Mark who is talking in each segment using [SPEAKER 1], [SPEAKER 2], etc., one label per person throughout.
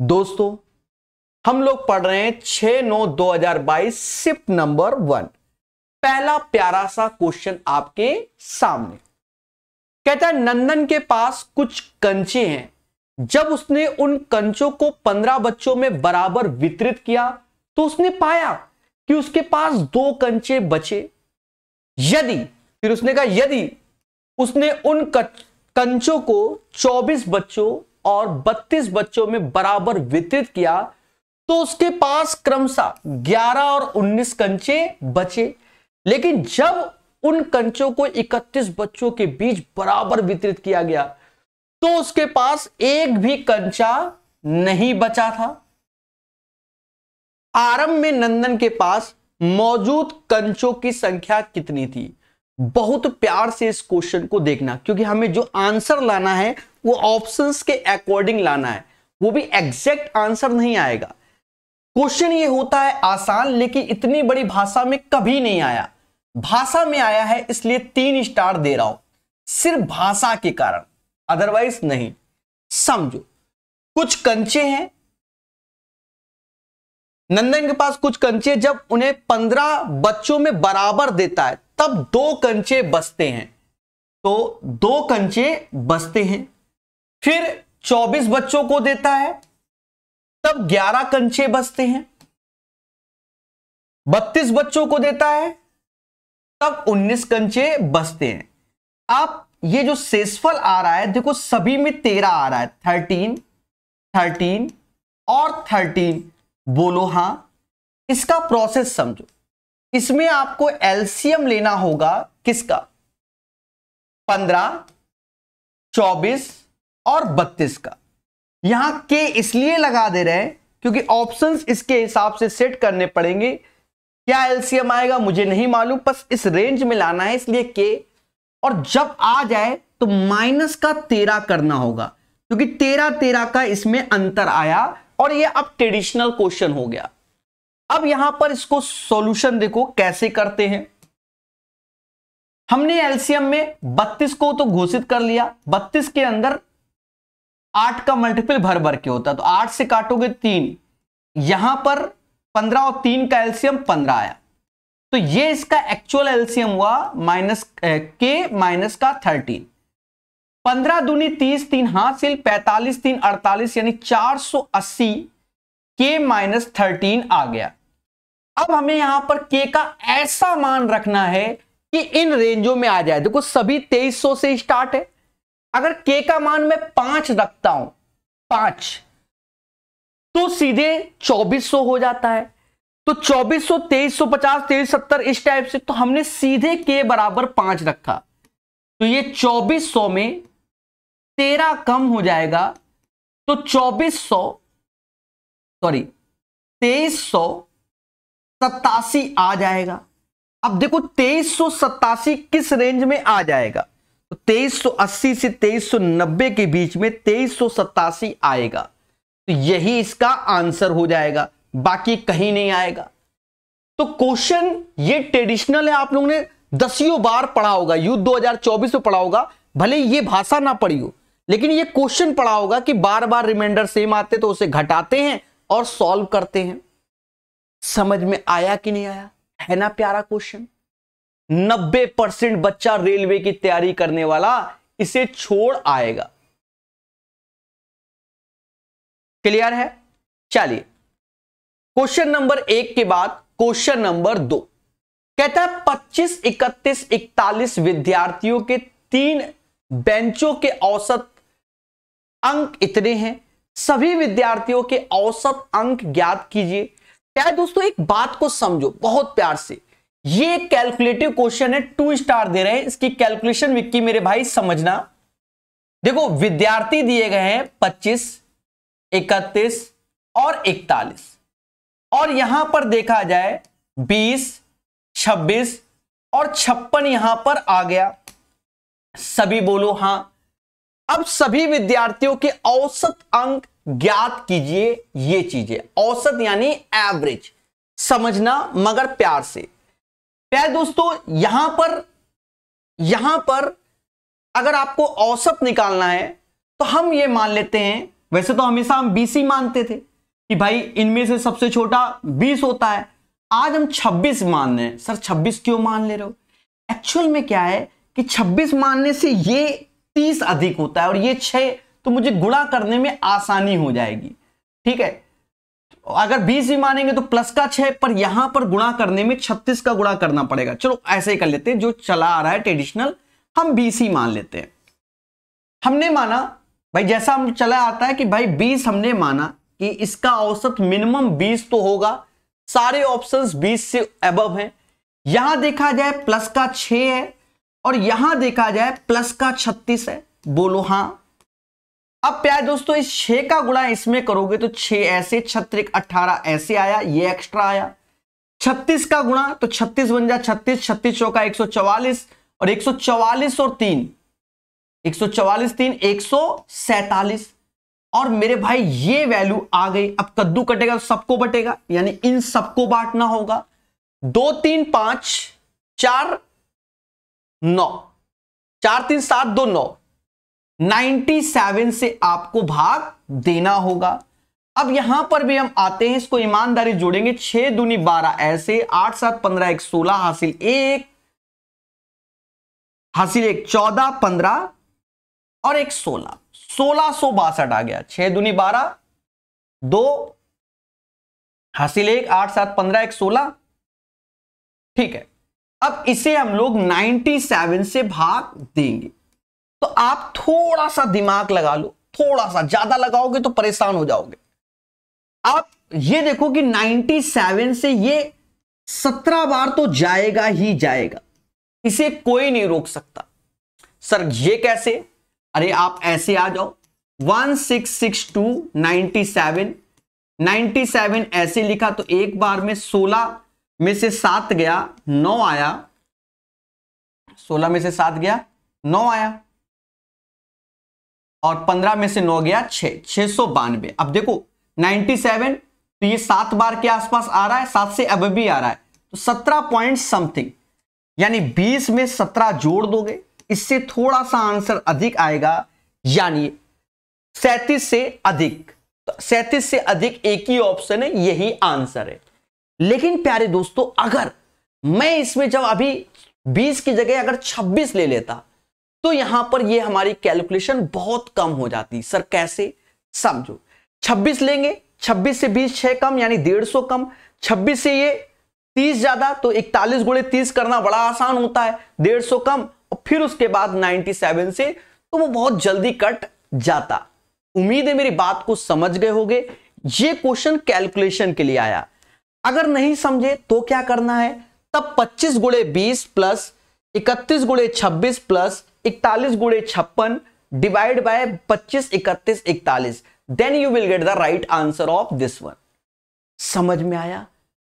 [SPEAKER 1] दोस्तों हम लोग पढ़ रहे हैं छह नौ दो हजार बाईस सिप नंबर वन पहला प्यारा सा क्वेश्चन आपके सामने कहता है नंदन के पास कुछ कंचे हैं जब उसने उन कंचों को पंद्रह बच्चों में बराबर वितरित किया तो उसने पाया कि उसके पास दो कंचे बचे यदि फिर उसने कहा यदि उसने उन कंचों को 24 बच्चों और 32 बच्चों में बराबर वितरित किया तो उसके पास क्रमशः 11 और 19 कंचे बचे लेकिन जब उन कंचों को 31 बच्चों के बीच बराबर वितरित किया गया तो उसके पास एक भी कंचा नहीं बचा था आरंभ में नंदन के पास मौजूद कंचों की संख्या कितनी थी बहुत प्यार से इस क्वेश्चन को देखना क्योंकि हमें जो आंसर लाना है वो ऑप्शंस के अकॉर्डिंग लाना है वो भी एग्जैक्ट आंसर नहीं आएगा क्वेश्चन ये होता है आसान लेकिन इतनी बड़ी भाषा में कभी नहीं आया भाषा में आया है इसलिए तीन स्टार दे रहा हूं सिर्फ भाषा के कारण अदरवाइज नहीं समझो कुछ कंचे हैं नंदन के पास कुछ कंचे जब उन्हें पंद्रह बच्चों में बराबर देता है तब दो कंचे बसते हैं तो दो कंचे बसते हैं फिर 24 बच्चों को देता है तब 11 कंचे बसते हैं 32 बच्चों को देता है तब 19 कंचे बसते हैं आप ये जो सेसफल आ रहा है देखो सभी में 13 आ रहा है 13 13 और 13 बोलो हां इसका प्रोसेस समझो इसमें आपको एल्सियम लेना होगा किसका पंद्रह चौबीस और बत्तीस का यहां के इसलिए लगा दे रहे हैं क्योंकि ऑप्शंस इसके हिसाब से सेट करने पड़ेंगे क्या एल्सियम आएगा मुझे नहीं मालूम बस इस रेंज में लाना है इसलिए के और जब आ जाए तो माइनस का तेरह करना होगा क्योंकि तेरह तेरह का इसमें अंतर आया और ये अब ट्रेडिशनल क्वेश्चन हो गया अब यहां पर इसको सॉल्यूशन देखो कैसे करते हैं हमने एलसीएम में 32 को तो घोषित कर लिया 32 के अंदर 8 का मल्टीपल भर भर के होता तो 8 से काटोगे तीन यहां पर 15 और 3 का एलसीएम 15 आया तो ये इसका एक्चुअल एलसीएम हुआ माइनस के माइनस का 13 पंद्रह दूनी तीस तीन हासिल पैतालीस तीन अड़तालीस यानी चार सौ अस्सी के माइनस थर्टीन आ गया अब हमें यहां पर के का ऐसा मान रखना है कि इन रेंजों में आ जाए देखो सभी 2300 से स्टार्ट है अगर के का मान मैं पांच रखता हूं पांच तो सीधे 2400 हो जाता है तो 2400 2350 2370 इस टाइप से तो हमने सीधे के बराबर पांच रखा तो ये 2400 में तेरह कम हो जाएगा तो 2400 सॉरी तेईस सौ आ जाएगा अब देखो तेईस सौ सत्तासी किस रेंज में आ जाएगा तो 2380 से 2390 के बीच में तेईस सौ सतासी आएगा तो यही इसका आंसर हो जाएगा बाकी कहीं नहीं आएगा तो क्वेश्चन ये ट्रेडिशनल है आप लोगों ने दसियों बार पढ़ा होगा युद्ध 2024 में पढ़ा होगा भले ये भाषा ना पढ़ी हो लेकिन ये क्वेश्चन पढ़ा होगा कि बार बार रिमाइंडर सेम आते तो उसे घटाते हैं और सॉल्व करते हैं समझ में आया कि नहीं आया है ना प्यारा क्वेश्चन 90 परसेंट बच्चा रेलवे की तैयारी करने वाला इसे छोड़ आएगा क्लियर है चलिए क्वेश्चन नंबर एक के बाद क्वेश्चन नंबर दो कहता है 25, 31, 41 विद्यार्थियों के तीन बेंचों के औसत अंक इतने हैं सभी विद्यार्थियों के औसत अंक ज्ञात कीजिए क्या दोस्तों एक बात को समझो बहुत प्यार से ये कैलकुलेटिव क्वेश्चन है टू स्टार दे रहे हैं इसकी कैलकुलेशन विक्की मेरे भाई समझना देखो विद्यार्थी दिए गए हैं 25, 31 और 41 और यहां पर देखा जाए 20, 26 और छप्पन यहां पर आ गया सभी बोलो हां अब सभी विद्यार्थियों के औसत अंक ज्ञात कीजिए ये चीजें औसत यानी एवरेज समझना मगर प्यार से प्यार दोस्तों यहां पर यहां पर अगर आपको औसत निकालना है तो हम ये मान लेते हैं वैसे तो हमेशा हम ही मानते थे कि भाई इनमें से सबसे छोटा बीस होता है आज हम छब्बीस मान रहे हैं सर छब्बीस क्यों मान ले रहे हो एक्चुअल में क्या है कि छब्बीस मानने से ये तीस अधिक होता है और ये छह तो मुझे गुणा करने में आसानी हो जाएगी ठीक है अगर 20 भी मानेंगे तो प्लस का छह पर यहां पर गुणा करने में 36 का गुणा करना पड़ेगा चलो ऐसे ही कर लेते हैं जो चला आ रहा है ट्रेडिशनल हम बीस ही मान लेते हैं हमने माना भाई जैसा हम चला आता है कि भाई बीस हमने माना कि इसका औसत मिनिमम बीस तो होगा सारे ऑप्शंस 20 से अब हैं यहां देखा जाए प्लस का 6 है और यहां देखा जाए प्लस का छत्तीस है बोलो हां अब प्यार दोस्तों इस छह का गुणा इसमें करोगे तो छह ऐसे छत्रिक अट्ठारह ऐसे आया ये एक्स्ट्रा आया छत्तीस का गुणा तो छत्तीस बन जाए छत्तीस छत्तीस चौका एक सौ चौवालीस और एक सौ चौवालीस और तीन एक सौ चौवालीस तीन एक सौ सैतालीस और मेरे भाई ये वैल्यू आ गई अब कद्दू कटेगा सबको बटेगा यानी इन सबको बांटना होगा दो तीन पांच चार नौ चार तीन सात दो नौ सेवन से आपको भाग देना होगा अब यहां पर भी हम आते हैं इसको ईमानदारी जोड़ेंगे छह दूनी बारह ऐसे आठ सात पंद्रह एक सोलह हासिल एक हासिल एक चौदह पंद्रह और एक सोलह सोलह सो बासठ आ गया छह दूनी बारह दो हासिल एक आठ सात पंद्रह एक सोलह ठीक है अब इसे हम लोग 97 से भाग देंगे तो आप थोड़ा सा दिमाग लगा लो थोड़ा सा ज्यादा लगाओगे तो परेशान हो जाओगे आप ये देखो कि 97 से ये 17 बार तो जाएगा ही जाएगा इसे कोई नहीं रोक सकता सर ये कैसे अरे आप ऐसे आ जाओ 1662 97 97 ऐसे लिखा तो एक बार में 16 में से सात गया नौ आया सोलह में से सात गया नौ आया और पंद्रह में से नौ गया छ छह सौ बानवे अब देखो नाइनटी सेवन तो ये सात बार के आसपास आ रहा है सात से अब भी आ रहा है तो सत्रह पॉइंट समथिंग यानी बीस में सत्रह जोड़ दोगे इससे थोड़ा सा आंसर अधिक आएगा यानी सैतीस से अधिक तो सैतीस से अधिक एक ही ऑप्शन है यही आंसर है लेकिन प्यारे दोस्तों अगर मैं इसमें जब अभी 20 की जगह अगर 26 ले लेता तो यहां पर ये हमारी कैलकुलेशन बहुत कम हो जाती सर कैसे समझो 26 लेंगे 26 से 20 छह कम यानी 150 कम 26 से ये 30 ज्यादा तो 41 गुड़े तीस करना बड़ा आसान होता है 150 कम और फिर उसके बाद 97 से तो वो बहुत जल्दी कट जाता उम्मीद है मेरी बात को समझ गए होगे ये क्वेश्चन कैलकुलेशन के लिए आया अगर नहीं समझे तो क्या करना है तब 25 गुड़े बीस प्लस इकतीस गुड़े छब्बीस प्लस इकतालीस गुड़े छप्पन डिवाइड बाय 25 इकतीस इकतालीस then you will get the right answer of this one समझ में आया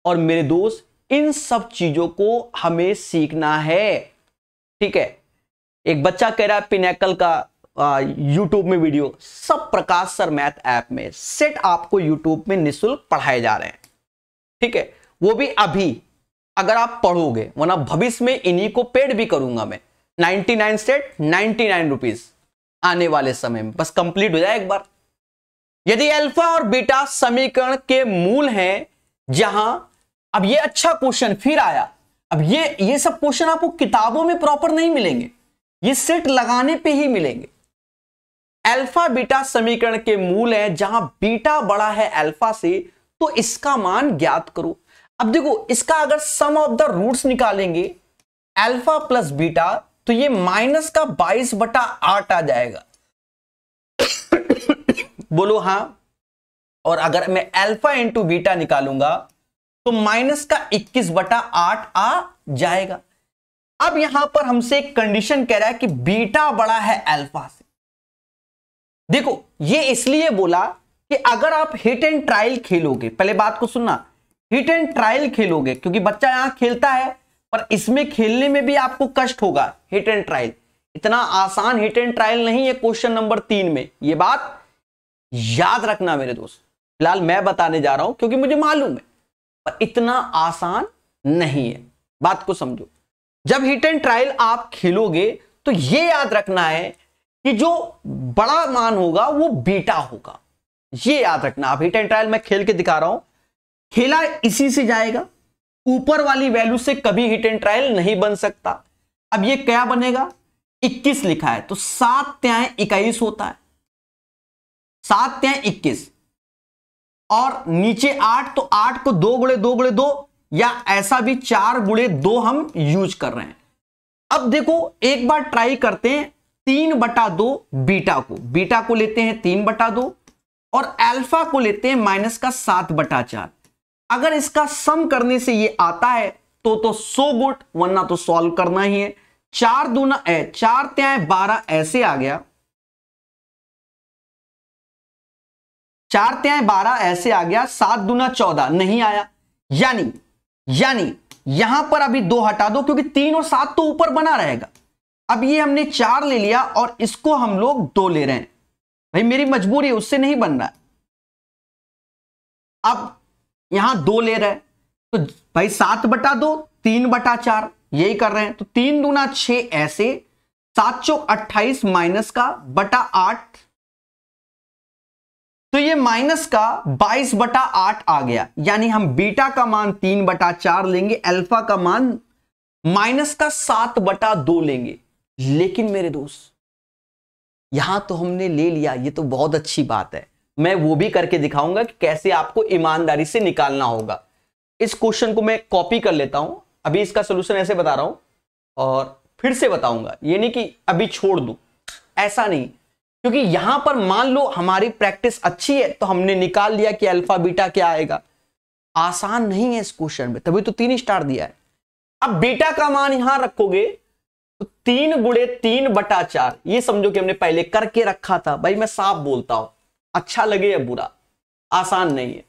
[SPEAKER 1] और मेरे दोस्त इन सब चीजों को हमें सीखना है ठीक है एक बच्चा कह रहा है पिनेकल का यूट्यूब में वीडियो सब प्रकाश सर मैथ ऐप में सेट आपको यूट्यूब में निशुल्क पढ़ाए जा रहे हैं ठीक है वो भी अभी अगर आप पढ़ोगे वरना भविष्य में इन्हीं को पेड भी करूंगा मैं 99 सेट 99 रुपीस आने वाले समय में बस कंप्लीट हो जाए एक बार यदि अल्फा और बीटा समीकरण के मूल हैं जहां अब ये अच्छा क्वेश्चन फिर आया अब ये ये सब क्वेश्चन आपको किताबों में प्रॉपर नहीं मिलेंगे ये सेट लगाने पे ही मिलेंगे अल्फा बीटा समीकरण के मूल है जहां बीटा बड़ा है अल्फा से तो इसका मान ज्ञात करो अब देखो इसका अगर सम ऑफ द रूट्स निकालेंगे अल्फा प्लस बीटा तो ये माइनस का 22 बटा आठ आ जाएगा बोलो हां और अगर मैं अल्फा इंटू बीटा निकालूंगा तो माइनस का 21 बटा आठ आ जाएगा अब यहां पर हमसे एक कंडीशन कह रहा है कि बीटा बड़ा है अल्फा से देखो ये इसलिए बोला कि अगर आप हिट एंड ट्रायल खेलोगे पहले बात को सुनना हिट एंड ट्रायल खेलोगे क्योंकि बच्चा यहां खेलता है पर इसमें खेलने में भी आपको कष्ट होगा हिट एंड ट्रायल इतना आसान हिट एंड ट्रायल नहीं है क्वेश्चन नंबर तीन में ये बात याद रखना मेरे दोस्त फिलहाल मैं बताने जा रहा हूं क्योंकि मुझे मालूम है पर इतना आसान नहीं है बात को समझो जब हिट एंड ट्रायल आप खेलोगे तो यह याद रखना है कि जो बड़ा मान होगा वो बीटा होगा ये याद रखना आप हिट एंड ट्रायल मैं खेल के दिखा रहा हूं खेला इसी से जाएगा ऊपर वाली वैल्यू से कभी हिट एंड ट्रायल नहीं बन सकता अब ये क्या बनेगा 21 लिखा है तो सात त्याय इक्कीस होता है सात त्याय इक्कीस और नीचे आठ तो आठ को दो गुड़े दो गुड़े दो या ऐसा भी चार गुड़े दो हम यूज कर रहे हैं अब देखो एक बार ट्राई करते हैं तीन बटा दो बीटा को बीटा को लेते हैं तीन बटा दो और अल्फा को लेते हैं माइनस का सात बटा चार अगर इसका सम करने से ये आता है तो तो सो गुड वरना तो सॉल्व करना ही है चार दूना ए चार त्याय बारह ऐसे
[SPEAKER 2] आ गया चार त्याय बारह
[SPEAKER 1] ऐसे आ गया सात दूना चौदह नहीं आया यानी यानी यहां पर अभी दो हटा दो क्योंकि तीन और सात तो ऊपर बना रहेगा अब ये हमने चार ले लिया और इसको हम लोग दो ले रहे हैं भाई मेरी मजबूरी है उससे नहीं बन रहा है अब यहां दो ले रहे तो भाई सात बटा दो तीन बटा चार यही कर रहे हैं तो तीन दूना छ ऐसे सात सौ अट्ठाईस माइनस का बटा आठ तो ये माइनस का बाईस बटा आठ आ गया यानी हम बीटा का मान तीन बटा चार लेंगे अल्फा का मान माइनस का सात बटा दो लेंगे लेकिन मेरे दोस्त यहां तो हमने ले लिया ये तो बहुत अच्छी बात है मैं वो भी करके दिखाऊंगा कि कैसे आपको ईमानदारी से निकालना होगा इस क्वेश्चन को मैं कॉपी कर लेता हूं अभी इसका सोल्यूशन ऐसे बता रहा हूं और फिर से बताऊंगा ये नहीं कि अभी छोड़ दू ऐसा नहीं क्योंकि यहां पर मान लो हमारी प्रैक्टिस अच्छी है तो हमने निकाल लिया कि अल्फा बीटा क्या आएगा आसान नहीं है इस क्वेश्चन में तभी तो तीन स्टार दिया है अब बीटा का मान यहां रखोगे तो तीन गुड़े तीन बटा चार ये समझो कि हमने पहले करके रखा था भाई मैं साफ बोलता हूं अच्छा लगे या बुरा आसान नहीं है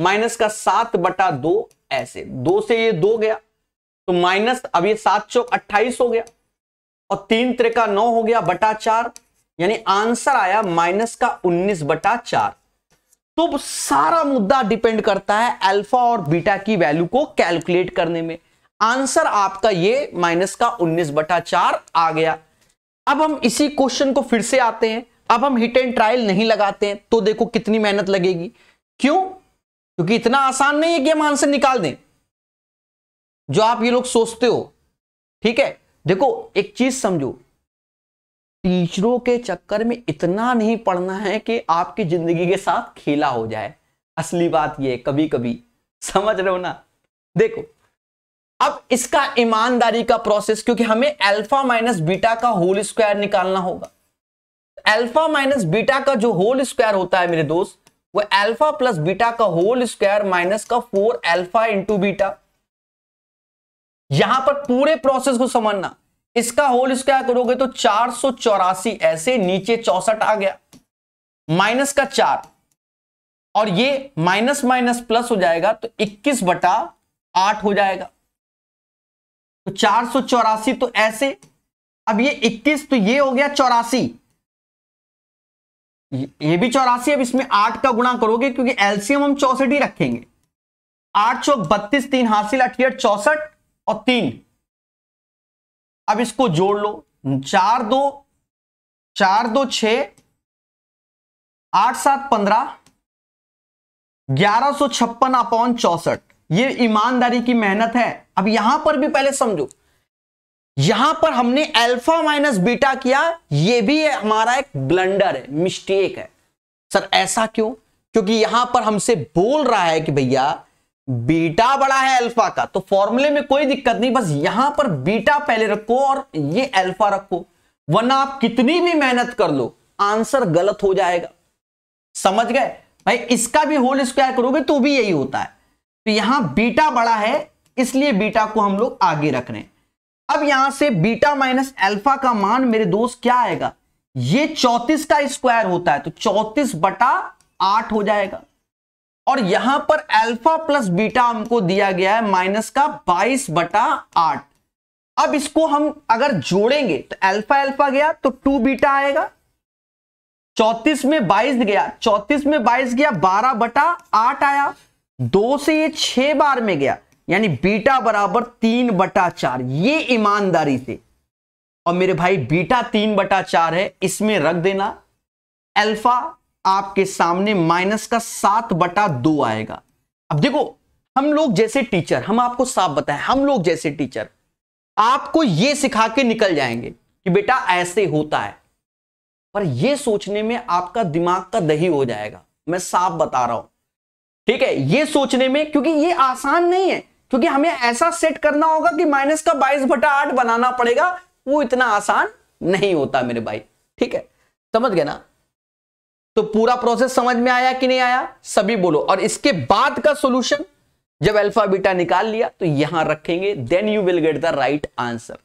[SPEAKER 1] माइनस का सात बटा दो ऐसे दो से ये दो गया तो माइनस अब ये सात चौक अट्ठाईस हो गया और तीन त्रिका नौ हो गया बटा चार यानी आंसर आया माइनस का उन्नीस बटा चार तो सारा मुद्दा डिपेंड करता है अल्फा और बीटा की वैल्यू को कैलकुलेट करने में आंसर आपका ये माइनस का उन्नीस बटा चार आ गया अब हम इसी क्वेश्चन को फिर से आते हैं अब हम हिट एंड ट्रायल नहीं लगाते हैं तो देखो कितनी मेहनत लगेगी क्यों क्योंकि इतना आसान नहीं है कि हम आंसर निकाल दें जो आप ये लोग सोचते हो ठीक है देखो एक चीज समझो टीचरों के चक्कर में इतना नहीं पढ़ना है कि आपकी जिंदगी के साथ खेला हो जाए असली बात यह कभी कभी समझ रहे हो ना देखो अब इसका ईमानदारी का प्रोसेस क्योंकि हमें अल्फा माइनस बीटा का होल स्क्वायर निकालना होगा अल्फा माइनस बीटा का जो होल स्क्वायर होता है मेरे दोस्त वो अल्फा प्लस बीटा का होल स्क्वायर माइनस का फोर अल्फा इंटू बीटा यहां पर पूरे प्रोसेस को समझना इसका होल स्क्वायर करोगे तो चार ऐसे नीचे चौसठ आ गया माइनस का चार और ये माइनस माइनस प्लस हो जाएगा तो 21 बटा आठ हो जाएगा तो चार सौ चौरासी तो ऐसे अब ये इक्कीस तो ये हो गया चौरासी ये भी चौरासी अब इसमें आठ का गुणा करोगे क्योंकि एलसीएम हम चौसठ ही रखेंगे आठ चौक बत्तीस तीन हासिल अठियठ चौसठ और तीन अब इसको जोड़ लो चार दो चार दो छ आठ सात पंद्रह ग्यारह सौ छप्पन अपॉन चौसठ ये ईमानदारी की मेहनत है अब यहां पर भी पहले समझो यहां पर हमने अल्फा माइनस बीटा किया ये भी है हमारा एक ब्लंडर है मिस्टेक है सर ऐसा क्यों क्योंकि यहां पर हमसे बोल रहा है कि भैया बीटा बड़ा है अल्फा का तो फॉर्मूले में कोई दिक्कत नहीं बस यहां पर बीटा पहले रखो और ये अल्फा रखो वरना आप कितनी भी मेहनत कर लो आंसर गलत हो जाएगा समझ गए भाई इसका भी होल स्क्वायर करोगे तो भी यही होता है तो यहां बीटा बड़ा है इसलिए बीटा को हम लोग आगे रख रहे हैं अब यहां से बीटा माइनस एल्फा का मान मेरे दोस्त क्या आएगा ये चौतीस का स्क्वायर होता है तो चौतीस बटा आठ हो जाएगा और यहां पर अल्फा प्लस बीटा हमको दिया गया है माइनस का बाईस बटा आठ अब इसको हम अगर जोड़ेंगे तो अल्फा अल्फा गया तो टू बीटा आएगा चौतीस में बाईस गया चौतीस में बाईस गया बारह बटा आठ आया दो से ये छह बार में गया यानी बीटा बराबर तीन बटा चार ये ईमानदारी से और मेरे भाई बीटा तीन बटा चार है इसमें रख देना अल्फा आपके सामने माइनस का सात बटा दो आएगा अब देखो हम लोग जैसे टीचर हम आपको साफ बताएं हम लोग जैसे टीचर आपको ये सिखा के निकल जाएंगे कि बेटा ऐसे होता है पर ये सोचने में आपका दिमाग का दही हो जाएगा मैं साफ बता रहा हूं ठीक है ये सोचने में क्योंकि ये आसान नहीं है क्योंकि हमें ऐसा सेट करना होगा कि माइनस का बाईस बटा आठ बनाना पड़ेगा वो इतना आसान नहीं होता मेरे भाई ठीक है समझ गए ना तो पूरा प्रोसेस समझ में आया कि नहीं आया सभी बोलो और इसके बाद का सोल्यूशन जब अल्फा बीटा निकाल लिया तो यहां रखेंगे then you will get the right answer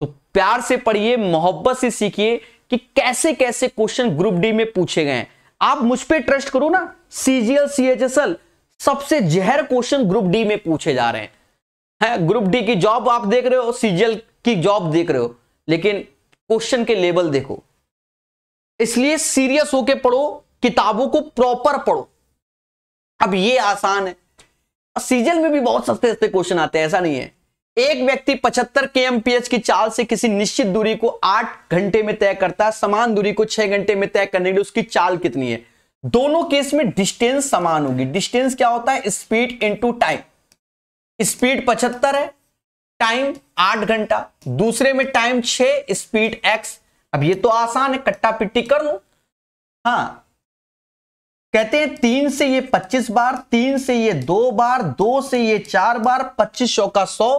[SPEAKER 1] तो प्यार से पढ़िए मोहब्बत से सीखिए कि कैसे कैसे क्वेश्चन ग्रुप डी में पूछे गए हैं आप मुझ पर ट्रस्ट करो ना सीजीएल सीएचएसएल सबसे जहर क्वेश्चन ग्रुप डी में पूछे जा रहे हैं है, ग्रुप डी की जॉब आप देख रहे हो सीजीएल की जॉब देख रहे हो लेकिन क्वेश्चन के लेवल देखो इसलिए सीरियस होके पढ़ो किताबों को प्रॉपर पढ़ो अब ये आसान है सीजीएल में भी बहुत सस्ते सस्ते क्वेश्चन आते हैं ऐसा नहीं है एक व्यक्ति 75 के की चाल से किसी निश्चित दूरी को आठ घंटे में तय करता है समान दूरी को छह घंटे में तय करने के लिए उसकी चाल कितनी है दोनों केस में डिस्टेंस समान होगी डिस्टेंस क्या होता है स्पीड इंटू टाइम स्पीड 75 है टाइम आठ घंटा दूसरे में टाइम छह स्पीड एक्स अब ये तो आसान है कट्टा पिट्टी कर लो हाँ कहते हैं तीन से ये पच्चीस बार तीन से ये दो बार दो से ये चार बार पच्चीस सौ का सौ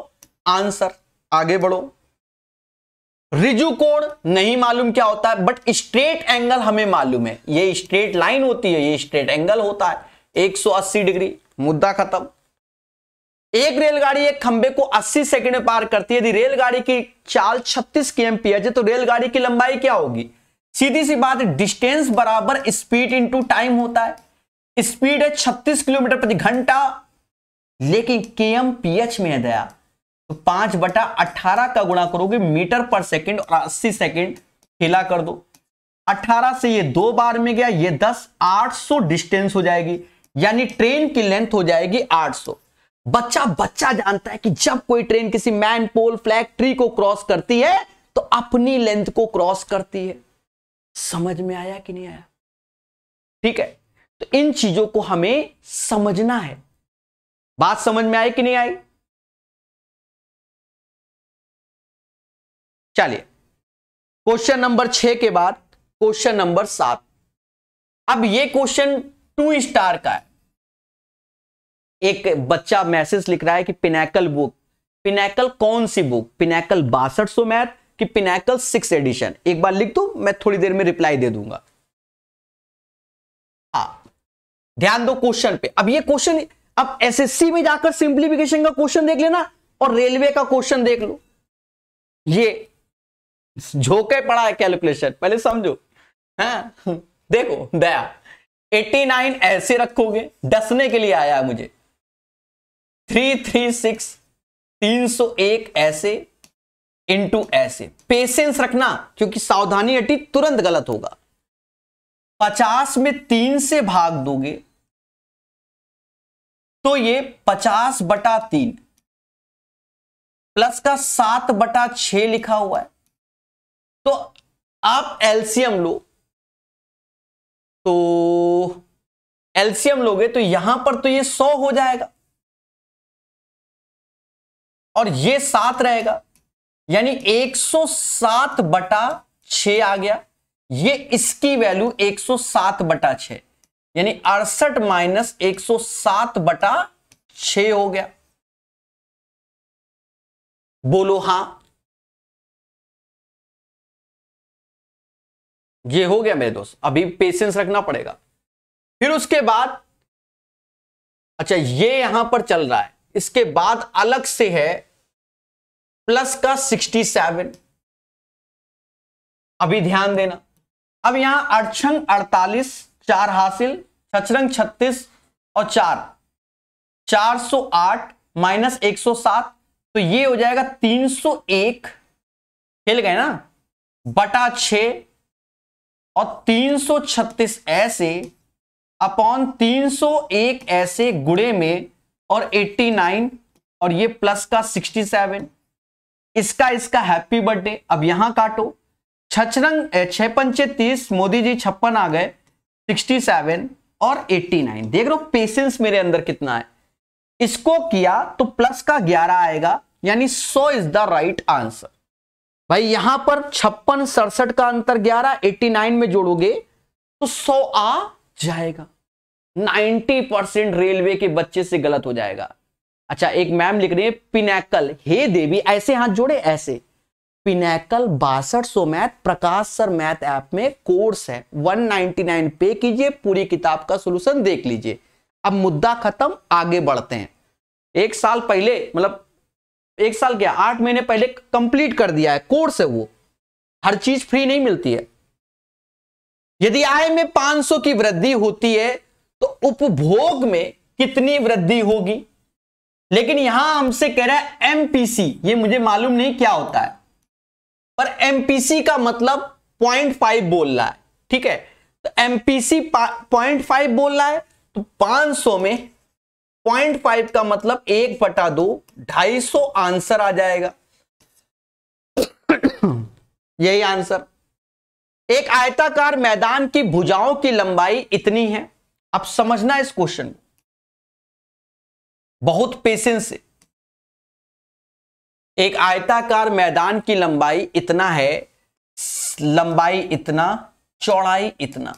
[SPEAKER 1] आंसर आगे बढ़ो रिजु कोण नहीं मालूम क्या होता है बट स्ट्रेट एंगल हमें मालूम है ये स्ट्रेट लाइन होती है ये स्ट्रेट एंगल होता है 180 डिग्री मुद्दा खत्म एक रेलगाड़ी एक खंबे को 80 सेकंड में पार करती है यदि रेलगाड़ी की चाल 36 के एमपीएच है तो रेलगाड़ी की लंबाई क्या होगी सीधी सी बात डिस्टेंस बराबर स्पीड इनटू टाइम होता है स्पीड है छत्तीस किलोमीटर प्रति घंटा लेकिन के में है दया तो पांच बटा अठारह का गुणा करोगे मीटर पर सेकेंड और अस्सी सेकेंड खेला कर दो 18 से ये दो बार में गया ये 10 800 डिस्टेंस हो जाएगी यानी ट्रेन की लेंथ हो जाएगी 800 बच्चा बच्चा जानता है कि जब कोई ट्रेन किसी मैन पोल फ्लैग ट्री को क्रॉस करती है तो अपनी लेंथ को क्रॉस करती है समझ में आया कि नहीं आया ठीक है तो इन चीजों को हमें समझना है बात समझ में आई कि नहीं आई
[SPEAKER 2] चलिए क्वेश्चन
[SPEAKER 1] नंबर छह के बाद क्वेश्चन नंबर सात अब ये क्वेश्चन टू स्टार का है एक बच्चा मैसेज लिख रहा है कि पिनाकल बुक पिनाकल कौन सी बुक पिनेकल बासठ सौ मैथ कि पिनाकल सिक्स एडिशन एक बार लिख दो मैं थोड़ी देर में रिप्लाई दे दूंगा हा ध्यान दो क्वेश्चन पे अब ये क्वेश्चन अब एसएससी में जाकर सिंप्लीफिकेशन का क्वेश्चन देख लेना और रेलवे का क्वेश्चन देख लो ये झोंके पड़ा है कैलकुलेशन पहले समझो हाँ देखो दया 89 ऐसे रखोगे डसने के लिए आया मुझे 336 301 ऐसे इंटू ऐसे पेशेंस रखना क्योंकि सावधानी हटी तुरंत गलत होगा 50 में तीन से भाग दोगे
[SPEAKER 2] तो ये 50 बटा तीन प्लस का सात बटा छ लिखा हुआ है तो आप एलसीएम लो तो
[SPEAKER 1] एलसीएम लोगे तो यहां पर तो ये सौ हो जाएगा और ये सात रहेगा यानी 107 बटा छ आ गया ये इसकी वैल्यू 107 बटा छ यानी अड़सठ माइनस एक बटा छ हो गया बोलो हां ये हो गया मेरे दोस्त अभी पेशेंस रखना पड़ेगा फिर उसके बाद अच्छा ये यहां पर चल रहा है इसके बाद अलग से है प्लस का 67 अभी ध्यान देना अब यहां अड़छंग 48 चार हासिल छचरंग 36 और चार 408 माइनस सात तो ये हो जाएगा 301 खेल गए ना बटा छः और 336 ऐसे अपॉन 301 ऐसे गुड़े में और 89 और ये प्लस का 67 इसका इसका हैप्पी बर्थडे अब यहां काटो छचरंग छह पंचे तीस मोदी जी छप्पन आ गए 67 और 89 देख लो पेशेंस मेरे अंदर कितना है इसको किया तो प्लस का 11 आएगा यानी 100 इज द राइट आंसर भाई यहां पर छप्पन सड़सठ का अंतर 11 89 में जोड़ोगे तो 100 आ जाएगा 90 परसेंट रेलवे के बच्चे से गलत हो जाएगा अच्छा एक मैम लिख रही है पिनेकल हे देवी ऐसे हाथ जोड़े ऐसे पिनेकल बासठ so math Prakash sir math app में कोर्स है 199 पे कीजिए पूरी किताब का सोल्यूशन देख लीजिए अब मुद्दा खत्म आगे बढ़ते हैं एक साल पहले मतलब एक साल क्या आठ महीने पहले कंप्लीट कर दिया है कोर्स है वो हर चीज फ्री नहीं मिलती है यदि आय में 500 की वृद्धि होती है तो उपभोग में कितनी वृद्धि होगी लेकिन यहां हमसे कह रहा है एमपीसी ये मुझे मालूम नहीं क्या होता है पर एमपीसी का मतलब पॉइंट फाइव बोल रहा है ठीक है तो एमपीसी पॉइंट फाइव बोल रहा है तो 500 में पॉइंट फाइव का मतलब एक पटा दो ढाई सौ आंसर आ जाएगा यही आंसर एक आयताकार मैदान की भुजाओं की लंबाई इतनी है अब समझना
[SPEAKER 2] इस क्वेश्चन को बहुत पेशेंस से
[SPEAKER 1] एक आयताकार मैदान की लंबाई इतना है लंबाई इतना चौड़ाई इतना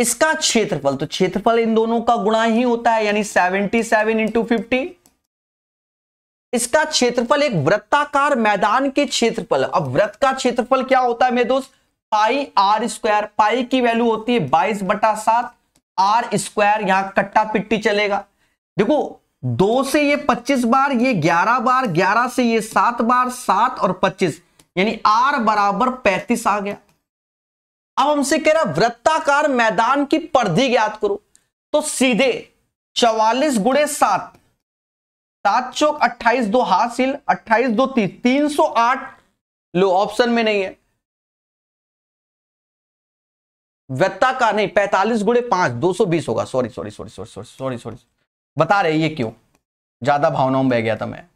[SPEAKER 1] इसका क्षेत्रफल तो क्षेत्रफल इन दोनों का गुणा ही होता है यानी सेवेंटी सेवन इंटू फिफ्टी इसका क्षेत्रफल एक वृत्ताकार मैदान के क्षेत्रफल अब वृत्त का क्षेत्रफल क्या होता है मेरे दोस्त पाई आर स्क्वायर पाई की वैल्यू होती है बाईस बटा सात आर स्क्वायर यहां कट्टा पिट्टी चलेगा देखो दो से ये पच्चीस बार ये ग्यारह बार ग्यारह से ये सात बार सात और पच्चीस यानी आर बराबर पैंतीस आ गया अब हमसे कह रहा वृत्ताकार मैदान की परधि ज्ञात करो तो सीधे चौवालीस गुड़े सात सात चौक अट्ठाईस दो हासिल अट्ठाईस दो तीस तीन सौ आठ लो ऑप्शन में नहीं है वृत्ता का नहीं पैंतालीस गुड़े पांच दो सौ बीस होगा sorry sorry sorry sorry sorry sorry sorry बता रहे ये क्यों ज्यादा भावनाओं में बह गया था मैं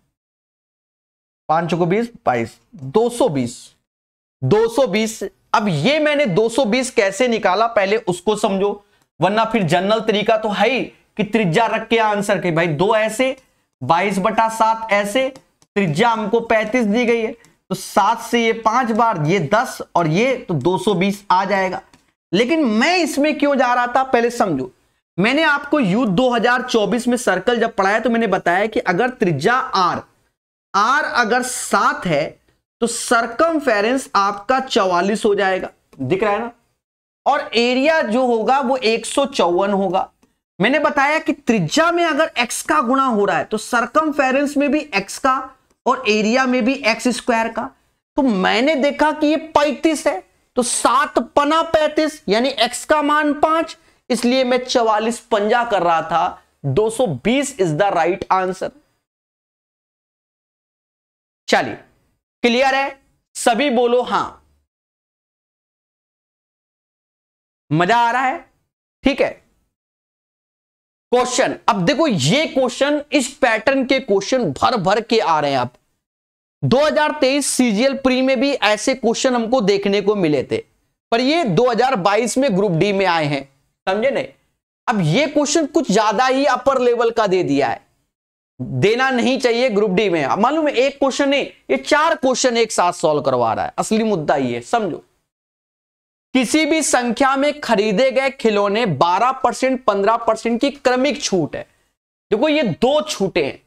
[SPEAKER 1] पांच को बीस बाईस दो सौ बीस दो सौ बीस अब ये मैंने 220 कैसे निकाला पहले उसको समझो वरना फिर जनरल तरीका तो है ही कि त्रिज्या रख के आंसर के भाई दो ऐसे बाईस बटा सात ऐसे त्रिज्या हमको पैंतीस दी गई है तो सात से ये पांच बार ये दस और ये तो 220 आ जाएगा लेकिन मैं इसमें क्यों जा रहा था पहले समझो मैंने आपको यू 2024 में सर्कल जब पढ़ाया तो मैंने बताया कि अगर त्रिजा आर आर अगर सात है तो सरकम आपका चवालीस हो जाएगा दिख रहा है ना और एरिया जो होगा वो एक होगा मैंने बताया कि त्रिज्या में अगर x का गुणा हो रहा है तो सरकम में भी x का और एरिया में भी एक्स स्क्वायर का तो मैंने देखा कि ये 35 है तो सात पना पैतीस यानी x का मान पांच इसलिए मैं चवालीस पंजा कर रहा था 220 इज द राइट आंसर
[SPEAKER 2] चलिए क्लियर है सभी बोलो हां मजा आ रहा है ठीक है
[SPEAKER 1] क्वेश्चन अब देखो ये क्वेश्चन इस पैटर्न के क्वेश्चन भर भर के आ रहे हैं आप 2023 सीजीएल प्री में भी ऐसे क्वेश्चन हमको देखने को मिले थे पर ये 2022 में ग्रुप डी में आए हैं समझे नहीं अब ये क्वेश्चन कुछ ज्यादा ही अपर लेवल का दे दिया है देना नहीं चाहिए ग्रुप डी में मालूम है एक क्वेश्चन नहीं ये चार क्वेश्चन एक साथ सॉल्व करवा रहा है असली मुद्दा ये समझो किसी भी संख्या में खरीदे गए खिलौने 12 परसेंट पंद्रह परसेंट की क्रमिक छूट है देखो ये दो छूटे हैं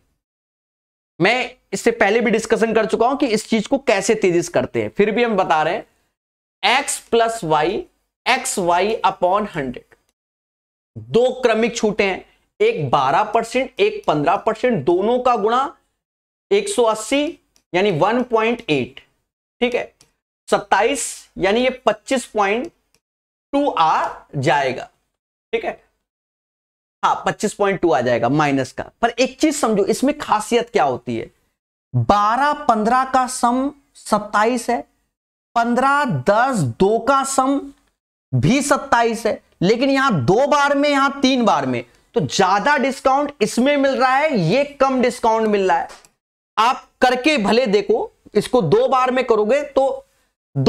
[SPEAKER 1] मैं इससे पहले भी डिस्कशन कर चुका हूं कि इस चीज को कैसे तेजिस करते हैं फिर भी हम बता रहे हैं x plus y x y upon hundred दो क्रमिक छूटे हैं एक 12 परसेंट एक 15 परसेंट दोनों का गुणा 180 यानी 1.8 ठीक है 27 यानी ये 25.2 आ जाएगा ठीक है हाँ 25.2 आ जाएगा माइनस का पर एक चीज समझो इसमें खासियत क्या होती है 12 15 का सम 27 है 15 10 दो का सम भी 27 है लेकिन यहां दो बार में यहां तीन बार में तो ज्यादा डिस्काउंट इसमें मिल रहा है ये कम डिस्काउंट मिल रहा है आप करके भले देखो इसको दो बार में करोगे तो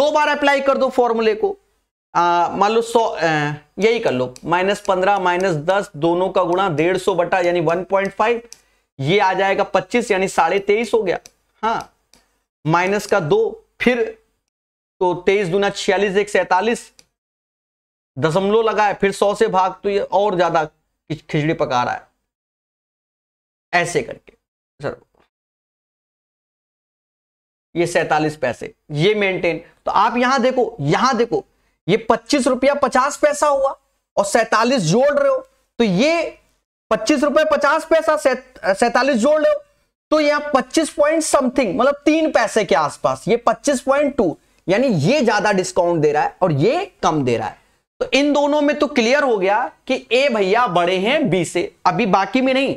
[SPEAKER 1] दो बार अप्लाई कर दो फॉर्मूले को मान लो सौ यही कर लो माइनस पंद्रह माइनस दस दोनों का गुणा डेढ़ सौ बटा यानी वन पॉइंट फाइव ये आ जाएगा पच्चीस यानी साढ़े तेईस हो गया हाँ माइनस का दो फिर तो तेईस दूना छियालीस एक सैतालीस दशमलव लगाए फिर सौ से भाग तो ये और ज्यादा
[SPEAKER 2] खिचड़ी पका रहा है ऐसे करके सर
[SPEAKER 1] ये सैतालीस पैसे ये मेंटेन तो आप यहां देखो यहां देखो ये पच्चीस रुपया पचास पैसा हुआ और सैतालीस जोड़ रहे हो तो ये पच्चीस रुपए पचास पैसा सैतालीस जोड़ रहे हो तो यहां पच्चीस पॉइंट समथिंग मतलब तीन पैसे के आसपास ये पच्चीस पॉइंट टू यानी ये ज्यादा डिस्काउंट दे रहा है और ये कम दे रहा है तो इन दोनों में तो क्लियर हो गया कि ए भैया बड़े हैं बी से अभी बाकी में नहीं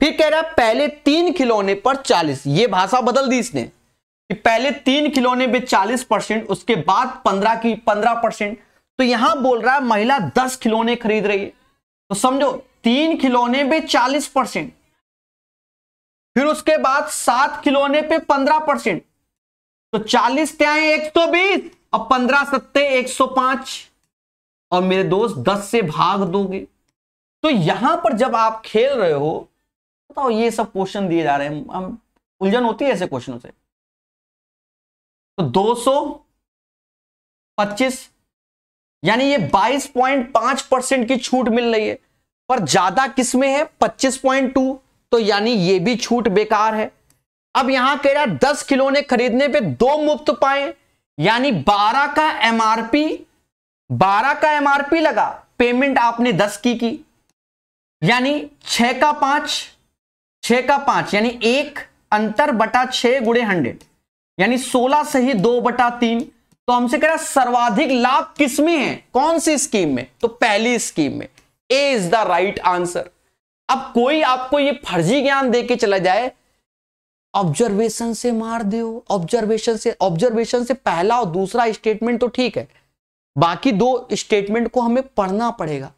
[SPEAKER 1] फिर कह रहा पहले तीन खिलौने पर चालीस ये भाषा बदल दी इसने कि पहले तीन खिलौने पे चालीस परसेंट उसके बाद पंद्रह की पंद्रह परसेंट तो यहां बोल रहा है महिला दस खिलौने खरीद रही है तो समझो तीन खिलौने पे चालीस परसेंट फिर उसके बाद सात खिलौने पे पंद्रह परसेंट तो चालीस त्याय एक सौ बीस और पंद्रह सत्ते एक सौ पांच और मेरे दोस्त दस से भाग दोगे तो यहां पर जब आप खेल रहे हो बताओ ये सब क्वेश्चन दिए जा रहे हैं हम उलझन होती
[SPEAKER 2] है ऐसे क्वेश्चनों से तो 225
[SPEAKER 1] यानी ये 22.5 परसेंट की छूट मिल रही है पर ज्यादा किसमें है 25.2 तो यानी ये भी छूट बेकार है अब यहां कह रहा दस खिलौने खरीदने पे दो मुफ्त पाए यानी 12 का एमआरपी बारह का एमआरपी लगा पेमेंट आपने दस की की यानी छ का पांच छ का पांच यानी एक अंतर बटा छ गुड़े हंड्रेड यानी सोलह से ही दो बटा तीन तो हमसे कह रहा सर्वाधिक लाभ किसमें है कौन सी स्कीम में तो पहली स्कीम में A is the right answer अब कोई आपको ये फर्जी ज्ञान के चला जाए ऑब्जर्वेशन से मार दो ऑब्जर्वेशन से ऑब्जर्वेशन से पहला और दूसरा स्टेटमेंट तो ठीक है बाकी दो स्टेटमेंट को हमें पढ़ना पड़ेगा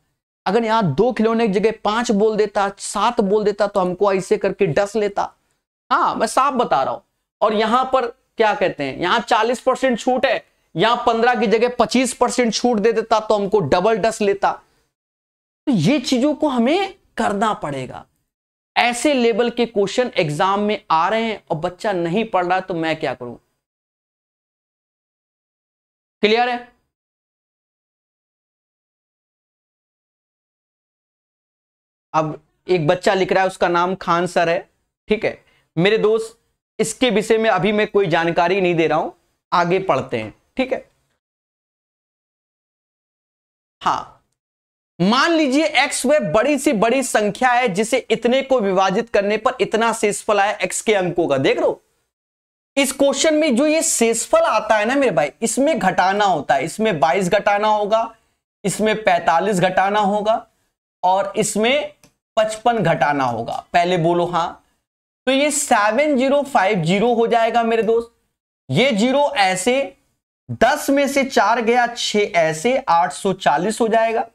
[SPEAKER 1] अगर यहां दो खिलौने की जगह पांच बोल देता सात बोल देता तो हमको ऐसे करके डस लेता हाँ मैं साफ बता रहा हूं और यहां पर क्या कहते हैं यहां चालीस परसेंट छूट है यहां पंद्रह की जगह पच्चीस परसेंट छूट दे देता तो हमको डबल डस लेता तो ये चीजों को हमें करना पड़ेगा ऐसे लेवल के क्वेश्चन एग्जाम में आ रहे हैं और बच्चा नहीं पढ़ रहा तो मैं क्या करूं क्लियर है अब एक बच्चा लिख रहा है उसका नाम खान सर है ठीक है मेरे दोस्त इसके विषय में अभी मैं कोई जानकारी नहीं दे रहा हूं आगे पढ़ते हैं ठीक है हाँ मान लीजिए एक्स वे बड़ी सी बड़ी संख्या है जिसे इतने को विभाजित करने पर इतना शेषफल आया एक्स के अंकों का देख लो इस क्वेश्चन में जो ये शेषफल आता है ना मेरे भाई इसमें घटाना होता है इसमें 22 घटाना होगा इसमें 45 घटाना होगा और इसमें पचपन घटाना होगा पहले बोलो हाँ तो ये सेवन जीरो फाइव जीरो हो जाएगा मेरे दोस्त ये जीरो ऐसे दस में से चार गया छ ऐसे आठ सौ चालीस हो जाएगा